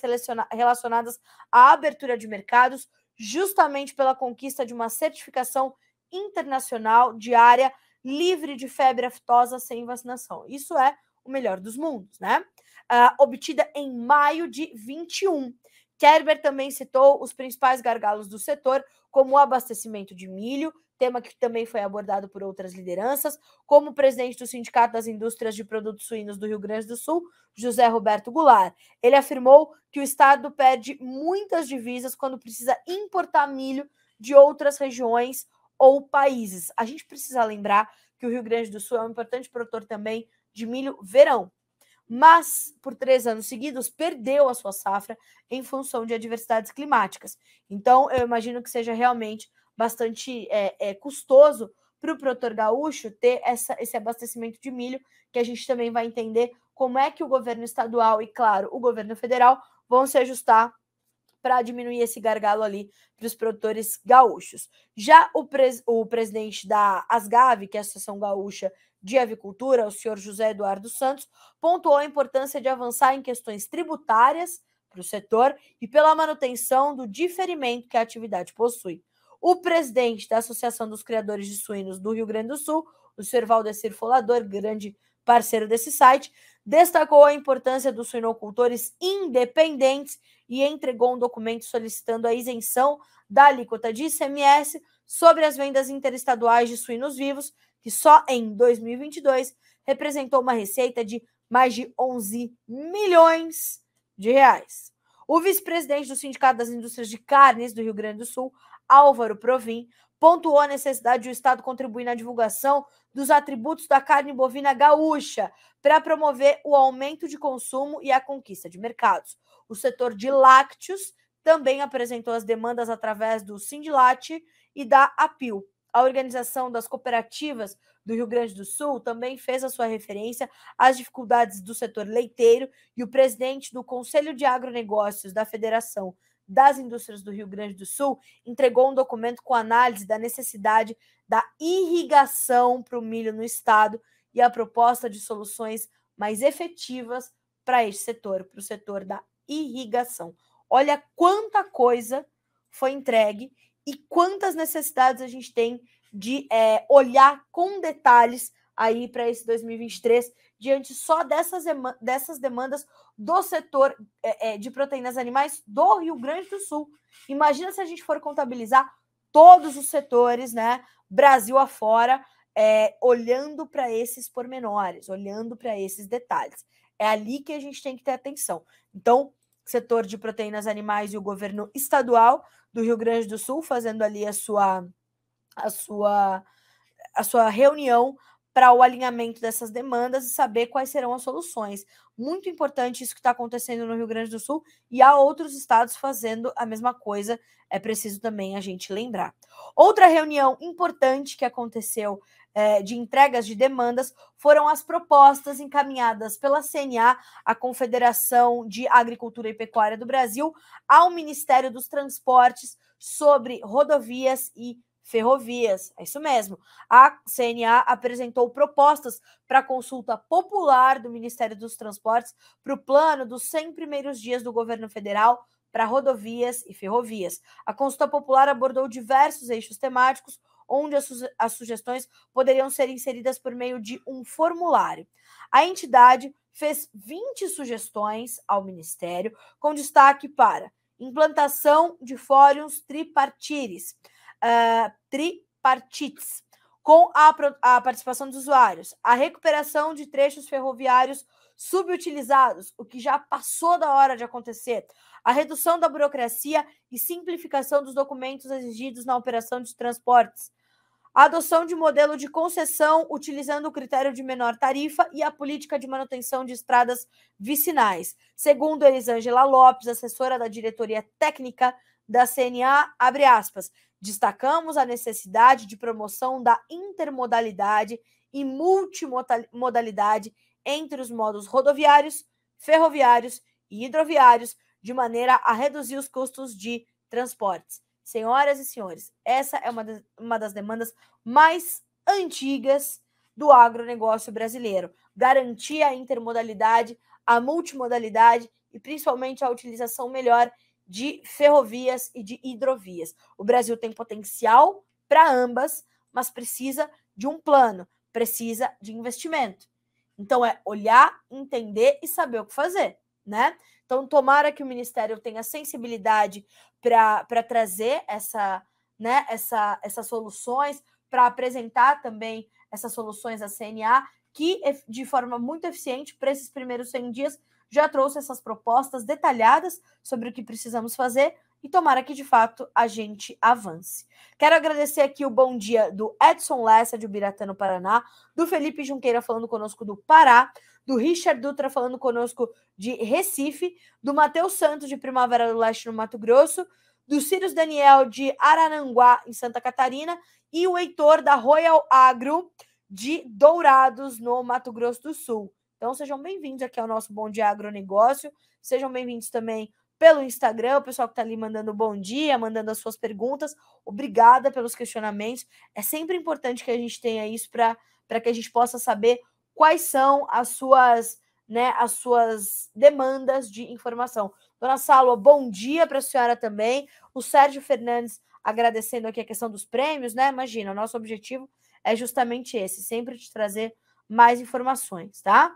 relacionadas à abertura de mercados, justamente pela conquista de uma certificação internacional de área livre de febre aftosa sem vacinação. Isso é o melhor dos mundos, né? uh, obtida em maio de 21. Kerber também citou os principais gargalos do setor, como o abastecimento de milho, tema que também foi abordado por outras lideranças, como o presidente do Sindicato das Indústrias de Produtos Suínos do Rio Grande do Sul, José Roberto Goulart. Ele afirmou que o Estado perde muitas divisas quando precisa importar milho de outras regiões ou países. A gente precisa lembrar que o Rio Grande do Sul é um importante produtor também de milho verão, mas por três anos seguidos perdeu a sua safra em função de adversidades climáticas. Então, eu imagino que seja realmente bastante é, é, custoso para o produtor gaúcho ter essa, esse abastecimento de milho, que a gente também vai entender como é que o governo estadual e, claro, o governo federal vão se ajustar para diminuir esse gargalo ali para os produtores gaúchos. Já o, pres o presidente da ASGAV, que é a Associação Gaúcha de Avicultura, o senhor José Eduardo Santos, pontuou a importância de avançar em questões tributárias para o setor e pela manutenção do diferimento que a atividade possui. O presidente da Associação dos Criadores de Suínos do Rio Grande do Sul, o senhor Valdecir Folador, grande parceiro desse site, destacou a importância dos suinocultores independentes e entregou um documento solicitando a isenção da alíquota de ICMS sobre as vendas interestaduais de suínos vivos, que só em 2022 representou uma receita de mais de 11 milhões de reais. O vice-presidente do Sindicato das Indústrias de Carnes do Rio Grande do Sul, Álvaro Provim, pontuou a necessidade de o Estado contribuir na divulgação dos atributos da carne bovina gaúcha para promover o aumento de consumo e a conquista de mercados. O setor de lácteos também apresentou as demandas através do Sindilate e da APIL, a Organização das Cooperativas do Rio Grande do Sul também fez a sua referência às dificuldades do setor leiteiro e o presidente do Conselho de Agronegócios da Federação das Indústrias do Rio Grande do Sul entregou um documento com análise da necessidade da irrigação para o milho no estado e a proposta de soluções mais efetivas para este setor, para o setor da irrigação. Olha quanta coisa foi entregue e quantas necessidades a gente tem de é, olhar com detalhes aí para esse 2023 diante só dessas, dessas demandas do setor é, é, de proteínas animais do Rio Grande do Sul. Imagina se a gente for contabilizar todos os setores, né, Brasil afora, é, olhando para esses pormenores, olhando para esses detalhes. É ali que a gente tem que ter atenção. Então, setor de proteínas animais e o governo estadual do Rio Grande do Sul fazendo ali a sua a sua a sua reunião para o alinhamento dessas demandas e saber quais serão as soluções. Muito importante isso que está acontecendo no Rio Grande do Sul e há outros estados fazendo a mesma coisa, é preciso também a gente lembrar. Outra reunião importante que aconteceu eh, de entregas de demandas foram as propostas encaminhadas pela CNA, a Confederação de Agricultura e Pecuária do Brasil, ao Ministério dos Transportes sobre rodovias e ferrovias. É isso mesmo. A CNA apresentou propostas para consulta popular do Ministério dos Transportes para o plano dos 100 primeiros dias do governo federal para rodovias e ferrovias. A consulta popular abordou diversos eixos temáticos, onde as, su as sugestões poderiam ser inseridas por meio de um formulário. A entidade fez 20 sugestões ao Ministério, com destaque para implantação de fóruns tripartites, uh, ah, tripartites com a, a, participação dos usuários, a recuperação de trechos ferroviários subutilizados, o que já passou da hora de acontecer, a redução da burocracia e simplificação dos documentos exigidos na operação de transportes, a adoção de modelo de concessão utilizando o critério de menor tarifa e a política de manutenção de estradas vicinais. Segundo Elisângela Lopes, assessora da diretoria técnica da CNA, abre aspas, destacamos a necessidade de promoção da intermodalidade e multimodalidade entre os modos rodoviários, ferroviários e hidroviários, de maneira a reduzir os custos de transportes. Senhoras e senhores, essa é uma, uma das demandas mais antigas do agronegócio brasileiro. Garantir a intermodalidade, a multimodalidade e principalmente a utilização melhor de ferrovias e de hidrovias. O Brasil tem potencial para ambas, mas precisa de um plano, precisa de investimento. Então é olhar, entender e saber o que fazer, né? Então, tomara que o Ministério tenha sensibilidade para trazer essa, né, essa, essas soluções, para apresentar também essas soluções à CNA, que é, de forma muito eficiente, para esses primeiros 100 dias, já trouxe essas propostas detalhadas sobre o que precisamos fazer e tomara que de fato a gente avance. Quero agradecer aqui o bom dia do Edson Lessa, de Ubiratã, no Paraná, do Felipe Junqueira falando conosco do Pará, do Richard Dutra falando conosco de Recife, do Matheus Santos, de Primavera do Leste, no Mato Grosso, do Sirius Daniel, de Arananguá, em Santa Catarina, e o Heitor, da Royal Agro, de Dourados, no Mato Grosso do Sul. Então, sejam bem-vindos aqui ao nosso Bom Dia Agronegócio. Sejam bem-vindos também pelo Instagram, o pessoal que está ali mandando bom dia, mandando as suas perguntas. Obrigada pelos questionamentos. É sempre importante que a gente tenha isso para que a gente possa saber quais são as suas, né, as suas demandas de informação. Dona Salwa, bom dia para a senhora também. O Sérgio Fernandes agradecendo aqui a questão dos prêmios, né? Imagina, o nosso objetivo é justamente esse, sempre te trazer mais informações, tá?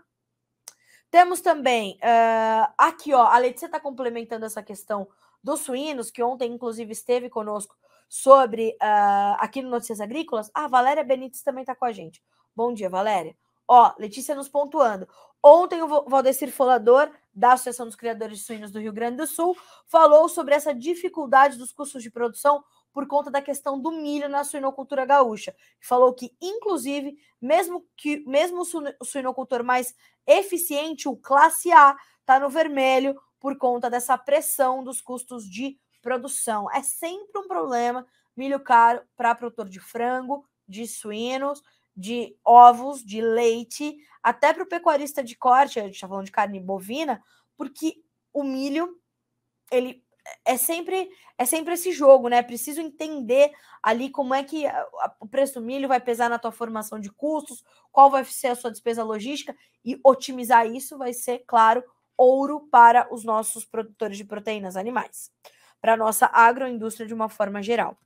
Temos também uh, aqui, ó, a Letícia está complementando essa questão dos suínos, que ontem, inclusive, esteve conosco sobre uh, aqui no Notícias Agrícolas. Ah, a Valéria Benites também está com a gente. Bom dia, Valéria. Ó, Letícia nos pontuando. Ontem o Valdecir Folador, da Associação dos Criadores de Suínos do Rio Grande do Sul, falou sobre essa dificuldade dos custos de produção por conta da questão do milho na suinocultura gaúcha. Falou que, inclusive, mesmo que mesmo o suinocultor mais eficiente, o classe A está no vermelho por conta dessa pressão dos custos de produção. É sempre um problema milho caro para produtor de frango, de suínos, de ovos, de leite, até para o pecuarista de corte, a gente está falando de carne bovina, porque o milho ele é sempre é sempre esse jogo, né? Preciso entender ali como é que o preço do milho vai pesar na tua formação de custos, qual vai ser a sua despesa logística e otimizar isso vai ser, claro, ouro para os nossos produtores de proteínas animais, para a nossa agroindústria de uma forma geral.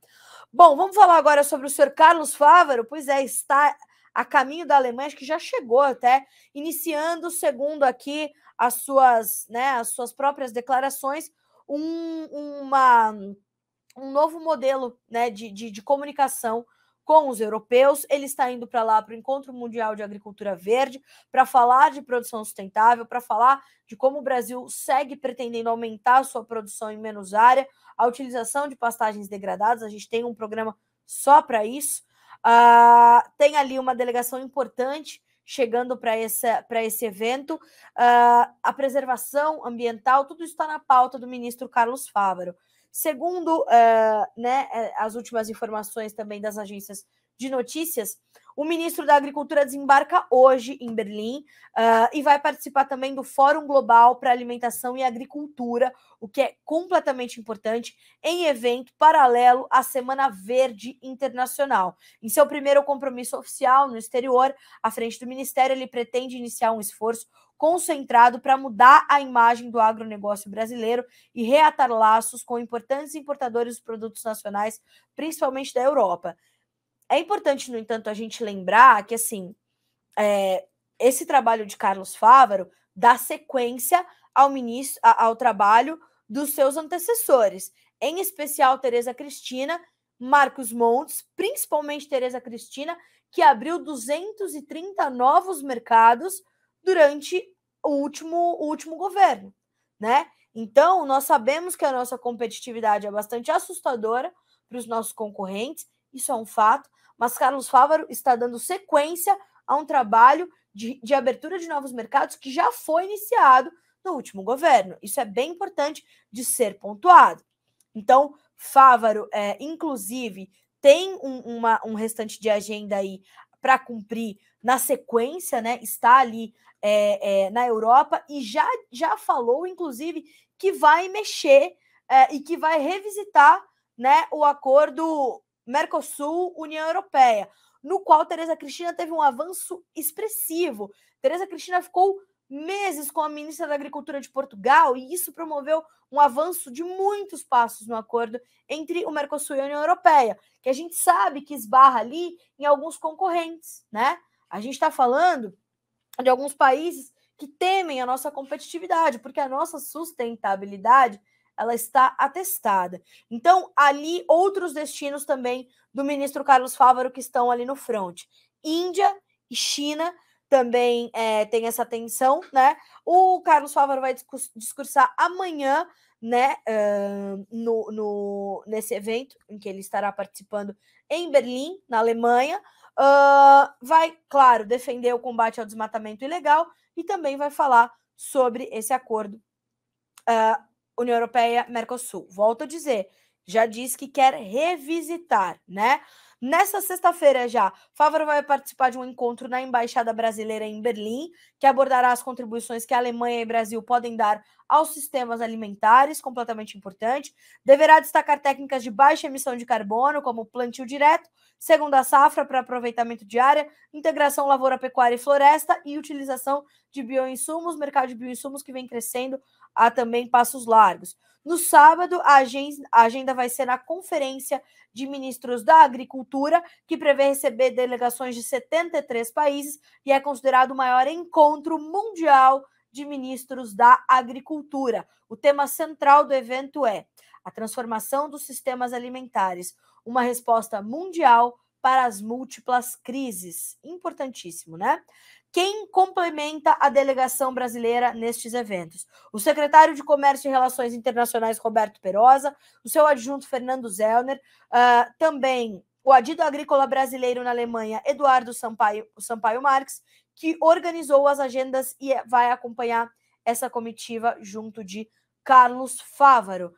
Bom, vamos falar agora sobre o senhor Carlos Fávaro, pois é, está a caminho da Alemanha, acho que já chegou até, iniciando, segundo aqui as suas, né, as suas próprias declarações, um, uma, um novo modelo né, de, de, de comunicação com os europeus. Ele está indo para lá para o Encontro Mundial de Agricultura Verde para falar de produção sustentável, para falar de como o Brasil segue pretendendo aumentar a sua produção em menos área, a utilização de pastagens degradadas. A gente tem um programa só para isso. Uh, tem ali uma delegação importante chegando para esse evento. Uh, a preservação ambiental, tudo está na pauta do ministro Carlos Fávaro. Segundo uh, né, eh, as últimas informações também das agências de notícias, o ministro da Agricultura desembarca hoje em Berlim uh, e vai participar também do Fórum Global para Alimentação e Agricultura, o que é completamente importante, em evento paralelo à Semana Verde Internacional. Em seu primeiro compromisso oficial no exterior, à frente do ministério, ele pretende iniciar um esforço concentrado para mudar a imagem do agronegócio brasileiro e reatar laços com importantes importadores de produtos nacionais, principalmente da Europa. É importante, no entanto, a gente lembrar que, assim, é, esse trabalho de Carlos Fávaro dá sequência ao, ministro, ao trabalho dos seus antecessores, em especial Tereza Cristina, Marcos Montes, principalmente Tereza Cristina, que abriu 230 novos mercados durante o último, o último governo, né? Então, nós sabemos que a nossa competitividade é bastante assustadora para os nossos concorrentes, isso é um fato, mas Carlos Fávaro está dando sequência a um trabalho de, de abertura de novos mercados que já foi iniciado no último governo. Isso é bem importante de ser pontuado. Então, Fávaro, é, inclusive, tem um, uma, um restante de agenda aí para cumprir na sequência, né? Está ali é, é, na Europa e já, já falou, inclusive, que vai mexer é, e que vai revisitar né, o acordo Mercosul, União Europeia, no qual Tereza Cristina teve um avanço expressivo. Tereza Cristina ficou meses com a ministra da Agricultura de Portugal e isso promoveu um avanço de muitos passos no acordo entre o Mercosul e a União Europeia, que a gente sabe que esbarra ali em alguns concorrentes, né? A gente está falando de alguns países que temem a nossa competitividade, porque a nossa sustentabilidade ela está atestada. Então, ali outros destinos também do ministro Carlos Fávaro que estão ali no fronte, Índia e China também é, tem essa tensão, né? O Carlos Fávaro vai discursar amanhã, né? Uh, no, no, nesse evento em que ele estará participando em Berlim, na Alemanha. Uh, vai, claro, defender o combate ao desmatamento ilegal e também vai falar sobre esse acordo uh, União Europeia, Mercosul. Volto a dizer, já disse que quer revisitar, né? Nessa sexta-feira já, Favaro vai participar de um encontro na Embaixada Brasileira em Berlim, que abordará as contribuições que a Alemanha e Brasil podem dar aos sistemas alimentares, completamente importante. Deverá destacar técnicas de baixa emissão de carbono, como plantio direto, segunda safra para aproveitamento de área, integração lavoura, pecuária e floresta e utilização de bioinsumos, mercado de bioinsumos que vem crescendo há também passos largos. No sábado, a agenda vai ser na Conferência de Ministros da Agricultura, que prevê receber delegações de 73 países e é considerado o maior encontro mundial de ministros da agricultura. O tema central do evento é a transformação dos sistemas alimentares, uma resposta mundial para as múltiplas crises. Importantíssimo, né? quem complementa a delegação brasileira nestes eventos? O secretário de Comércio e Relações Internacionais, Roberto Perosa, o seu adjunto, Fernando Zellner, uh, também o adido agrícola brasileiro na Alemanha, Eduardo Sampaio, Sampaio Marques, que organizou as agendas e vai acompanhar essa comitiva junto de Carlos Fávaro.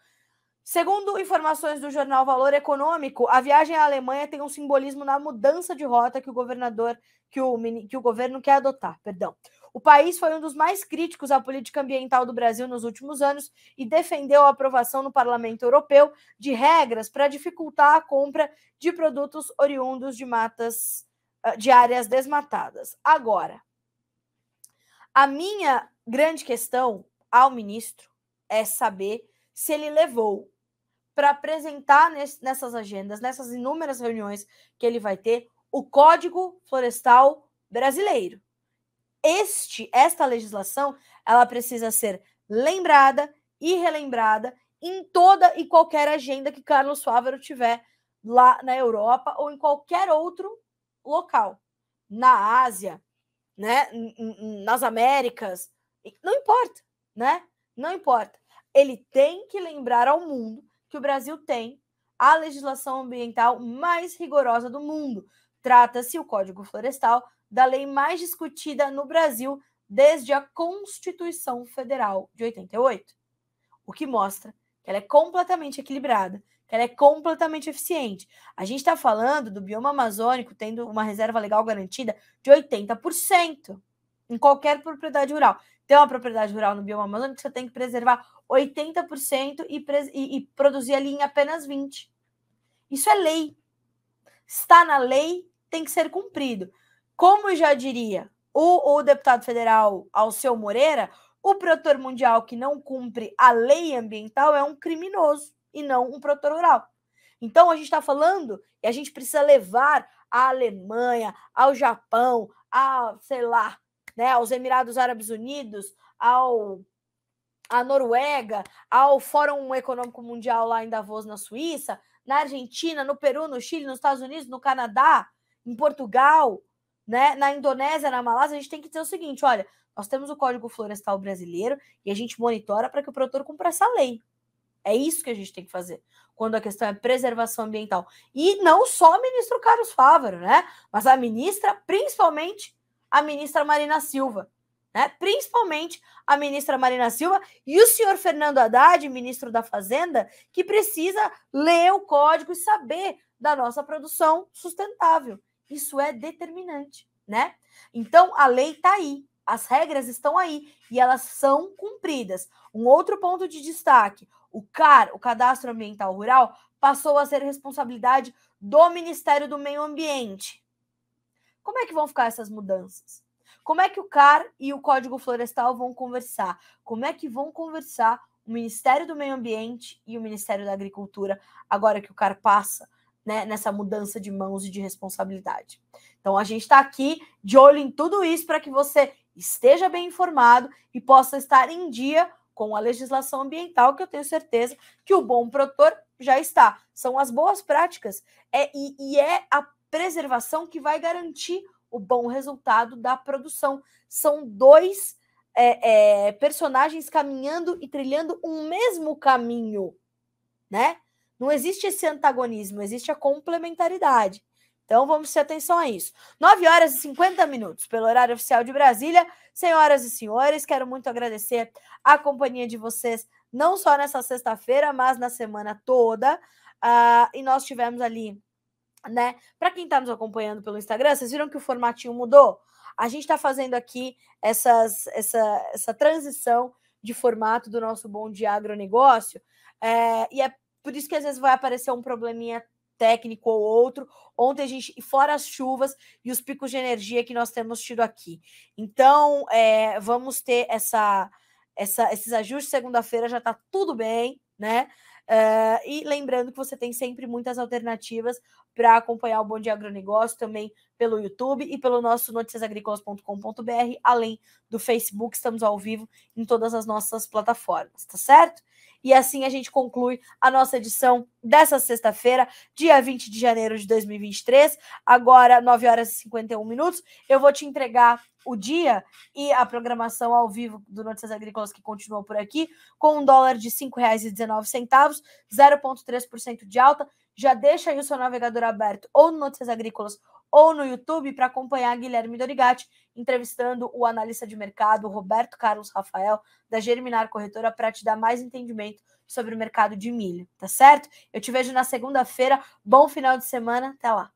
Segundo informações do jornal Valor Econômico, a viagem à Alemanha tem um simbolismo na mudança de rota que o governador que o, que o governo quer adotar, perdão. O país foi um dos mais críticos à política ambiental do Brasil nos últimos anos e defendeu a aprovação no Parlamento Europeu de regras para dificultar a compra de produtos oriundos de matas ah, de áreas desmatadas. Agora, a minha grande questão ao ministro é saber se ele levou para apresentar nessas agendas, nessas inúmeras reuniões que ele vai ter, o Código Florestal Brasileiro. Este, esta legislação, ela precisa ser lembrada e relembrada em toda e qualquer agenda que Carlos Fávaro tiver lá na Europa ou em qualquer outro local, na Ásia, né, nas Américas, não importa, né? Não importa. Ele tem que lembrar ao mundo que o Brasil tem a legislação ambiental mais rigorosa do mundo. Trata-se o Código Florestal da lei mais discutida no Brasil desde a Constituição Federal de 88, o que mostra que ela é completamente equilibrada, que ela é completamente eficiente. A gente está falando do bioma amazônico tendo uma reserva legal garantida de 80% em qualquer propriedade rural ter uma propriedade rural no bioma amazônico, você tem que preservar 80% e, pres e, e produzir ali em apenas 20%. Isso é lei. Está na lei, tem que ser cumprido. Como já diria o, o deputado federal Alceu Moreira, o produtor mundial que não cumpre a lei ambiental é um criminoso e não um produtor rural. Então a gente está falando e a gente precisa levar a Alemanha, ao Japão, a sei lá, né, aos Emirados Árabes Unidos, ao à Noruega, ao Fórum Econômico Mundial lá em Davos, na Suíça, na Argentina, no Peru, no Chile, nos Estados Unidos, no Canadá, em Portugal, né, na Indonésia, na Malásia, a gente tem que dizer o seguinte: olha, nós temos o Código Florestal Brasileiro e a gente monitora para que o produtor cumpra essa lei. É isso que a gente tem que fazer quando a questão é preservação ambiental. E não só o ministro Carlos Fávaro, né? Mas a ministra, principalmente a ministra Marina Silva. Né? Principalmente a ministra Marina Silva e o senhor Fernando Haddad, ministro da Fazenda, que precisa ler o código e saber da nossa produção sustentável. Isso é determinante, né? Então a lei está aí, as regras estão aí e elas são cumpridas. Um outro ponto de destaque: o CAR, o Cadastro Ambiental Rural, passou a ser responsabilidade do Ministério do Meio Ambiente. Como é que vão ficar essas mudanças? Como é que o CAR e o Código Florestal vão conversar? Como é que vão conversar o Ministério do Meio Ambiente e o Ministério da Agricultura agora que o CAR passa né, nessa mudança de mãos e de responsabilidade? Então a gente está aqui de olho em tudo isso para que você esteja bem informado e possa estar em dia com a legislação ambiental, que eu tenho certeza que o bom produtor já está. São as boas práticas. É, e, e é a preservação que vai garantir o bom resultado da produção. São dois é, é, personagens caminhando e trilhando um mesmo caminho, né? Não existe esse antagonismo, existe a complementaridade. Então vamos ter atenção a isso. 9 horas e 50 minutos, pelo horário oficial de Brasília. Senhoras e senhores, quero muito agradecer a companhia de vocês, não só nessa sexta-feira, mas na semana toda. Uh, e nós tivemos ali né? Para quem está nos acompanhando pelo Instagram, vocês viram que o formatinho mudou? A gente está fazendo aqui essas, essa, essa transição de formato do nosso Bom de Agronegócio, é, e é por isso que às vezes vai aparecer um probleminha técnico ou outro. Ontem a gente, fora as chuvas e os picos de energia que nós temos tido aqui. Então, é, vamos ter essa, essa, esses ajustes segunda-feira, já está tudo bem, né? Uh, e lembrando que você tem sempre muitas alternativas para acompanhar o Bom Dia Agronegócio também pelo YouTube e pelo nosso noticiasagricolas.com.br, além do Facebook, estamos ao vivo em todas as nossas plataformas, tá certo? E assim a gente conclui a nossa edição dessa sexta-feira, dia 20 de janeiro de 2023, agora 9 horas e 51 minutos. Eu vou te entregar o dia e a programação ao vivo do Notícias Agrícolas que continua por aqui, com um dólar de R$ 5,19, 0,3% de alta. Já deixa aí o seu navegador aberto ou no Notícias Agrícolas ou no YouTube para acompanhar Guilherme Dorigatti entrevistando o analista de mercado Roberto Carlos Rafael da Germinar Corretora para te dar mais entendimento sobre o mercado de milho, tá certo? Eu te vejo na segunda-feira. Bom final de semana. Até lá.